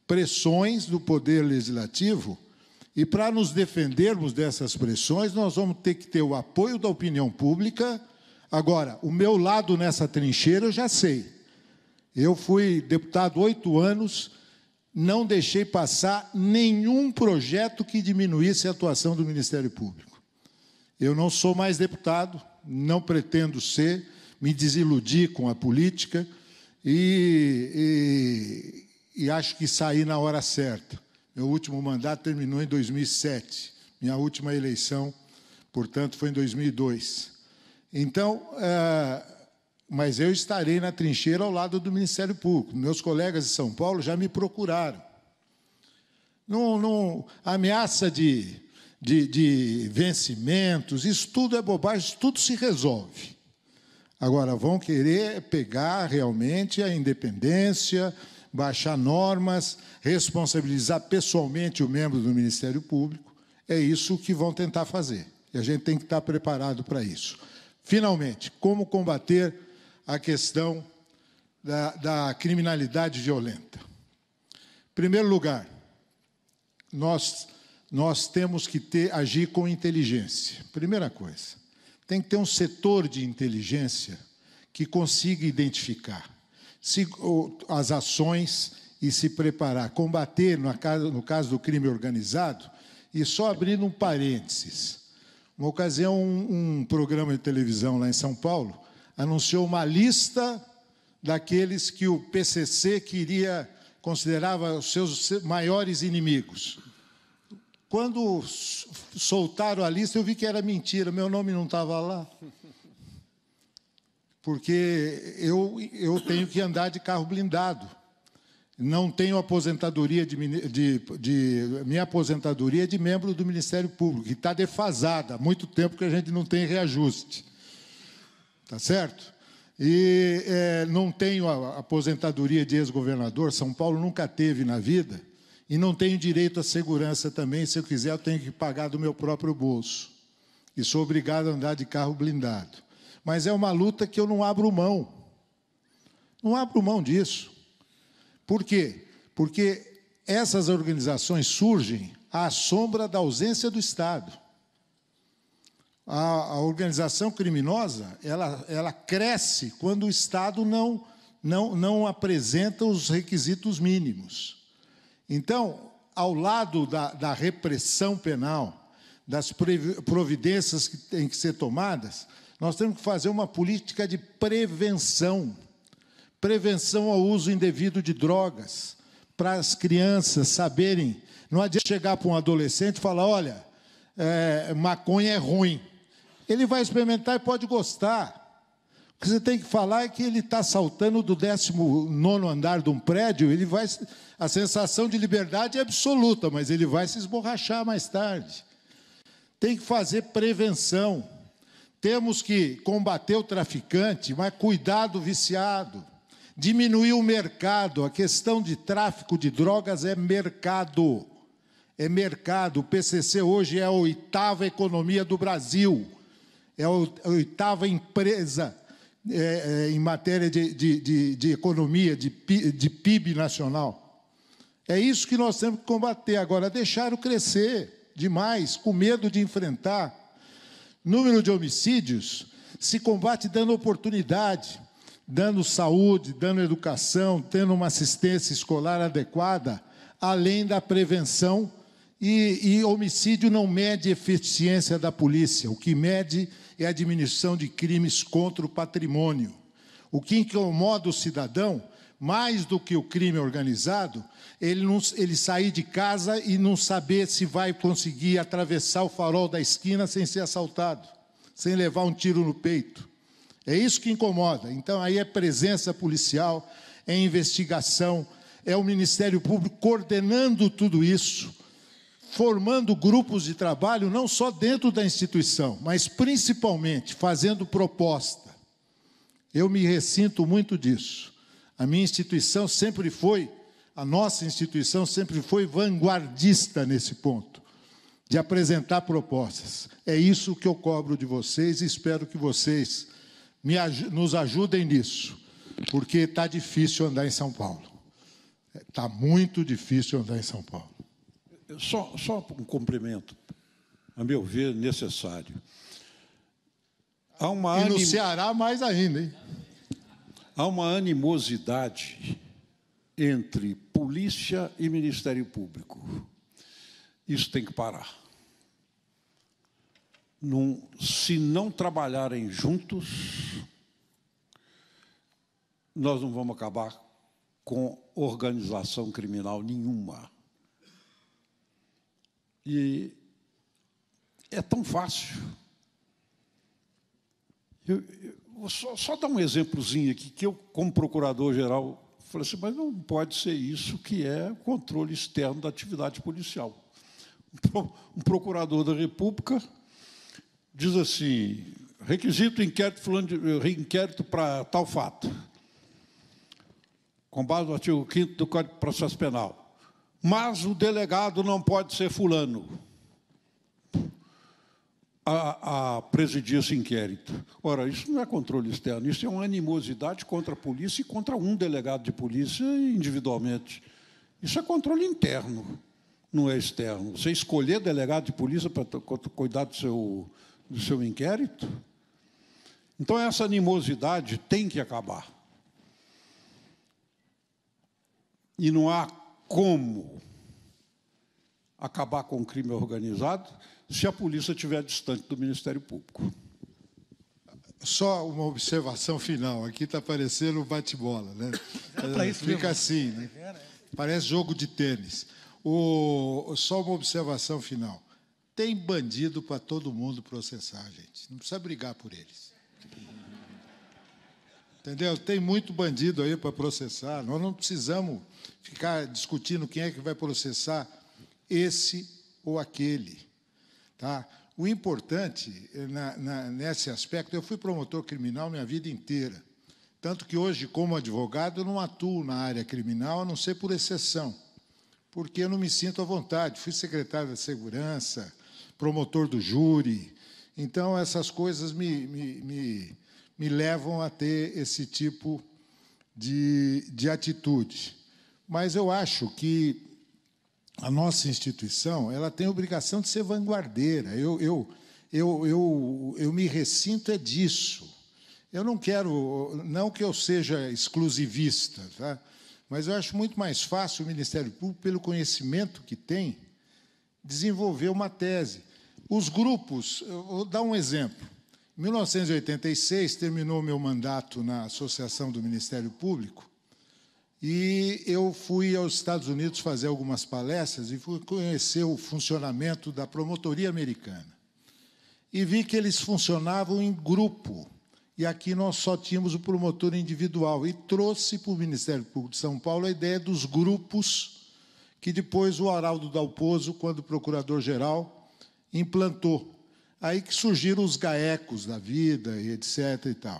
pressões do poder legislativo, e para nos defendermos dessas pressões, nós vamos ter que ter o apoio da opinião pública. Agora, o meu lado nessa trincheira eu já sei. Eu fui deputado oito anos, não deixei passar nenhum projeto que diminuísse a atuação do Ministério Público. Eu não sou mais deputado, não pretendo ser, me desiludi com a política e, e acho que saí na hora certa. Meu último mandato terminou em 2007. Minha última eleição, portanto, foi em 2002. Então, é, mas eu estarei na trincheira ao lado do Ministério Público. Meus colegas de São Paulo já me procuraram. Não, não ameaça de, de, de vencimentos, isso tudo é bobagem, isso tudo se resolve. Agora, vão querer pegar realmente a independência, baixar normas, responsabilizar pessoalmente o membro do Ministério Público. É isso que vão tentar fazer. E a gente tem que estar preparado para isso. Finalmente, como combater a questão da, da criminalidade violenta? Em primeiro lugar, nós, nós temos que ter, agir com inteligência. Primeira coisa, tem que ter um setor de inteligência que consiga identificar se, as ações e se preparar. Combater, no caso, no caso do crime organizado, e só abrindo um parênteses. Uma ocasião, um, um programa de televisão lá em São Paulo anunciou uma lista daqueles que o PCC queria considerava os seus maiores inimigos. Quando soltaram a lista, eu vi que era mentira, meu nome não estava lá porque eu, eu tenho que andar de carro blindado. Não tenho aposentadoria de, de, de minha aposentadoria é de membro do Ministério Público, que está defasada há muito tempo que a gente não tem reajuste. Tá certo? E é, não tenho a aposentadoria de ex-governador, São Paulo nunca teve na vida, e não tenho direito à segurança também, se eu quiser eu tenho que pagar do meu próprio bolso. E sou obrigado a andar de carro blindado mas é uma luta que eu não abro mão. Não abro mão disso. Por quê? Porque essas organizações surgem à sombra da ausência do Estado. A, a organização criminosa ela, ela cresce quando o Estado não, não, não apresenta os requisitos mínimos. Então, ao lado da, da repressão penal, das providências que têm que ser tomadas, nós temos que fazer uma política de prevenção prevenção ao uso indevido de drogas, para as crianças saberem. Não adianta chegar para um adolescente e falar: olha, é, maconha é ruim. Ele vai experimentar e pode gostar. O que você tem que falar é que ele está saltando do 19 andar de um prédio, ele vai. A sensação de liberdade é absoluta, mas ele vai se esborrachar mais tarde. Tem que fazer prevenção. Temos que combater o traficante, mas cuidar do viciado. Diminuir o mercado. A questão de tráfico de drogas é mercado. É mercado. O PCC hoje é a oitava economia do Brasil. É a oitava empresa é, é, em matéria de, de, de, de economia, de, de PIB nacional. É isso que nós temos que combater. Agora, deixaram crescer demais, com medo de enfrentar número de homicídios se combate dando oportunidade, dando saúde, dando educação, tendo uma assistência escolar adequada, além da prevenção. E, e, homicídio não mede eficiência da polícia, o que mede é a diminuição de crimes contra o patrimônio. O que incomoda o cidadão mais do que o crime organizado, ele, não, ele sair de casa e não saber se vai conseguir atravessar o farol da esquina sem ser assaltado, sem levar um tiro no peito. É isso que incomoda. Então, aí é presença policial, é investigação, é o Ministério Público coordenando tudo isso, formando grupos de trabalho, não só dentro da instituição, mas principalmente fazendo proposta. Eu me ressinto muito disso. A minha instituição sempre foi, a nossa instituição sempre foi vanguardista nesse ponto, de apresentar propostas. É isso que eu cobro de vocês e espero que vocês me, nos ajudem nisso, porque está difícil andar em São Paulo. Está é, muito difícil andar em São Paulo. Só, só um cumprimento, a meu ver, necessário. Há uma e no Ceará mais ainda, hein? Há uma animosidade entre polícia e Ministério Público. Isso tem que parar. Num, se não trabalharem juntos, nós não vamos acabar com organização criminal nenhuma. E é tão fácil. Eu, eu, só, só dar um exemplozinho aqui, que eu, como procurador-geral, falei assim, mas não pode ser isso que é o controle externo da atividade policial. Um procurador da República diz assim, requisito inquérito, de, eh, inquérito para tal fato, com base no artigo 5 do Código de Processo Penal. Mas o delegado não pode ser fulano a, a presidir esse inquérito. Ora, isso não é controle externo, isso é uma animosidade contra a polícia e contra um delegado de polícia individualmente. Isso é controle interno, não é externo. Você escolher delegado de polícia para cuidar do seu, do seu inquérito? Então, essa animosidade tem que acabar. E não há como acabar com o crime organizado se a polícia estiver distante do Ministério Público. Só uma observação final. Aqui está parecendo bate-bola. Né? É, fica assim, né? É, né? parece jogo de tênis. O... Só uma observação final. Tem bandido para todo mundo processar, gente. Não precisa brigar por eles. Entendeu? Tem muito bandido aí para processar. Nós não precisamos ficar discutindo quem é que vai processar esse ou aquele. Tá? O importante eh, na, na, nesse aspecto, eu fui promotor criminal minha vida inteira. Tanto que hoje, como advogado, eu não atuo na área criminal, a não ser por exceção, porque eu não me sinto à vontade. Fui secretário da Segurança, promotor do júri. Então, essas coisas me, me, me, me levam a ter esse tipo de, de atitude. Mas eu acho que a nossa instituição ela tem a obrigação de ser vanguardeira. Eu, eu, eu, eu, eu me ressinto é disso. Eu não quero, não que eu seja exclusivista, tá? mas eu acho muito mais fácil o Ministério Público, pelo conhecimento que tem, desenvolver uma tese. Os grupos, vou dar um exemplo. Em 1986, terminou meu mandato na Associação do Ministério Público, e eu fui aos Estados Unidos fazer algumas palestras e fui conhecer o funcionamento da promotoria americana. E vi que eles funcionavam em grupo. E aqui nós só tínhamos o promotor individual. E trouxe para o Ministério Público de São Paulo a ideia dos grupos, que depois o Araldo Dalposo, quando procurador-geral, implantou. Aí que surgiram os gaecos da vida, e etc. E tal.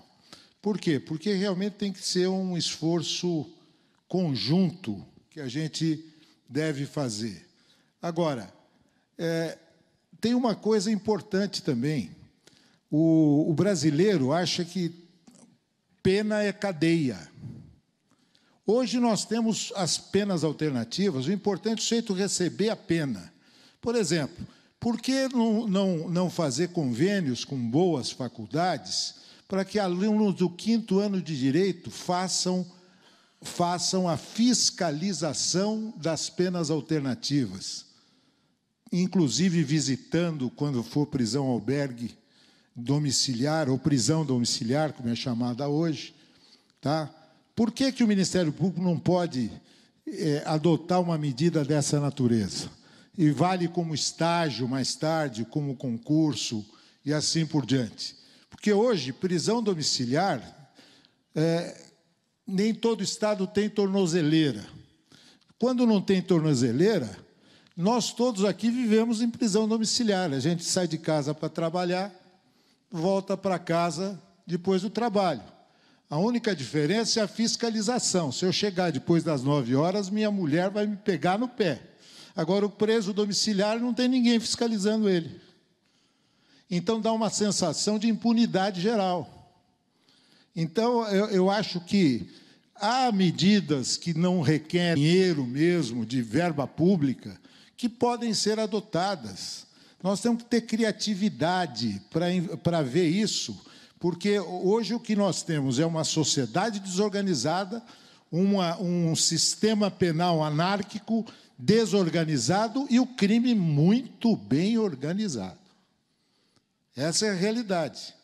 Por quê? Porque realmente tem que ser um esforço conjunto que a gente deve fazer. Agora, é, tem uma coisa importante também. O, o brasileiro acha que pena é cadeia. Hoje nós temos as penas alternativas, o importante é o de receber a pena. Por exemplo, por que não, não, não fazer convênios com boas faculdades para que alunos do quinto ano de direito façam façam a fiscalização das penas alternativas, inclusive visitando, quando for prisão albergue domiciliar, ou prisão domiciliar, como é chamada hoje. Tá? Por que, que o Ministério Público não pode é, adotar uma medida dessa natureza? E vale como estágio mais tarde, como concurso e assim por diante. Porque hoje, prisão domiciliar é, nem todo Estado tem tornozeleira. Quando não tem tornozeleira, nós todos aqui vivemos em prisão domiciliar. A gente sai de casa para trabalhar, volta para casa depois do trabalho. A única diferença é a fiscalização. Se eu chegar depois das nove horas, minha mulher vai me pegar no pé. Agora, o preso domiciliar não tem ninguém fiscalizando ele. Então, dá uma sensação de impunidade geral. Então, eu, eu acho que há medidas que não requerem dinheiro mesmo, de verba pública, que podem ser adotadas. Nós temos que ter criatividade para ver isso, porque hoje o que nós temos é uma sociedade desorganizada, uma, um sistema penal anárquico, desorganizado e o crime muito bem organizado. Essa é a realidade.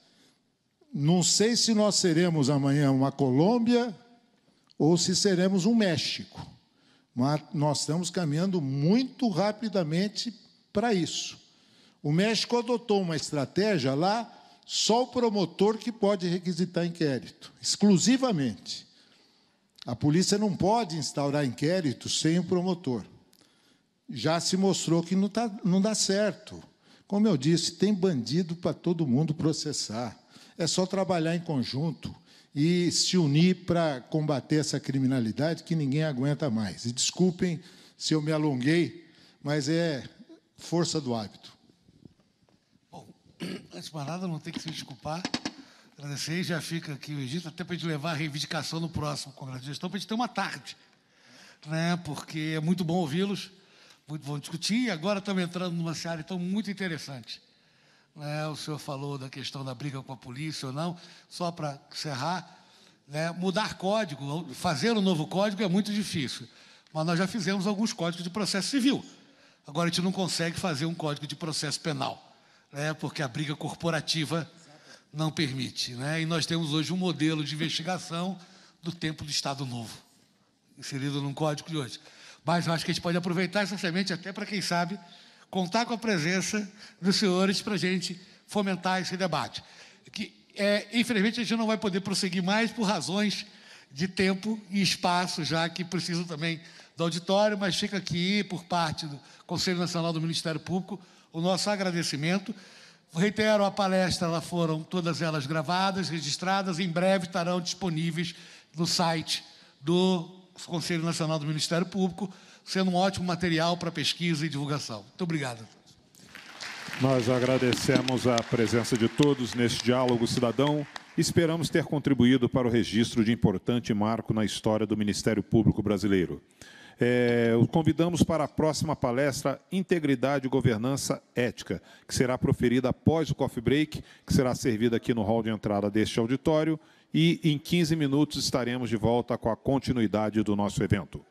Não sei se nós seremos amanhã uma Colômbia ou se seremos um México, mas nós estamos caminhando muito rapidamente para isso. O México adotou uma estratégia lá, só o promotor que pode requisitar inquérito, exclusivamente. A polícia não pode instaurar inquérito sem o promotor. Já se mostrou que não, tá, não dá certo. Como eu disse, tem bandido para todo mundo processar. É só trabalhar em conjunto e se unir para combater essa criminalidade que ninguém aguenta mais. E desculpem se eu me alonguei, mas é força do hábito. Bom, [CLEARS THROAT] antes de mais nada, não tem que se desculpar. Agradecer já fica aqui o Egito, até para a gente levar a reivindicação no próximo Congresso de Gestão, para a gente ter uma tarde. Né? Porque é muito bom ouvi-los, muito bom discutir, e agora estamos entrando numa seara então muito interessante. Né, o senhor falou da questão da briga com a polícia ou não, só para encerrar. Né, mudar código, fazer um novo código é muito difícil. Mas nós já fizemos alguns códigos de processo civil. Agora a gente não consegue fazer um código de processo penal, né, porque a briga corporativa não permite. Né? E nós temos hoje um modelo de investigação do tempo do Estado Novo, inserido num código de hoje. Mas eu acho que a gente pode aproveitar essa semente até para, quem sabe, contar com a presença dos senhores para a gente fomentar esse debate. Que, é, infelizmente, a gente não vai poder prosseguir mais por razões de tempo e espaço, já que preciso também do auditório, mas fica aqui, por parte do Conselho Nacional do Ministério Público, o nosso agradecimento. Reitero, a palestra, ela foram todas elas gravadas, registradas, em breve estarão disponíveis no site do Conselho Nacional do Ministério Público sendo um ótimo material para pesquisa e divulgação. Muito obrigado. Nós agradecemos a presença de todos neste diálogo cidadão. Esperamos ter contribuído para o registro de importante marco na história do Ministério Público Brasileiro. É, os convidamos para a próxima palestra Integridade e Governança Ética, que será proferida após o coffee break, que será servida aqui no hall de entrada deste auditório. E em 15 minutos estaremos de volta com a continuidade do nosso evento.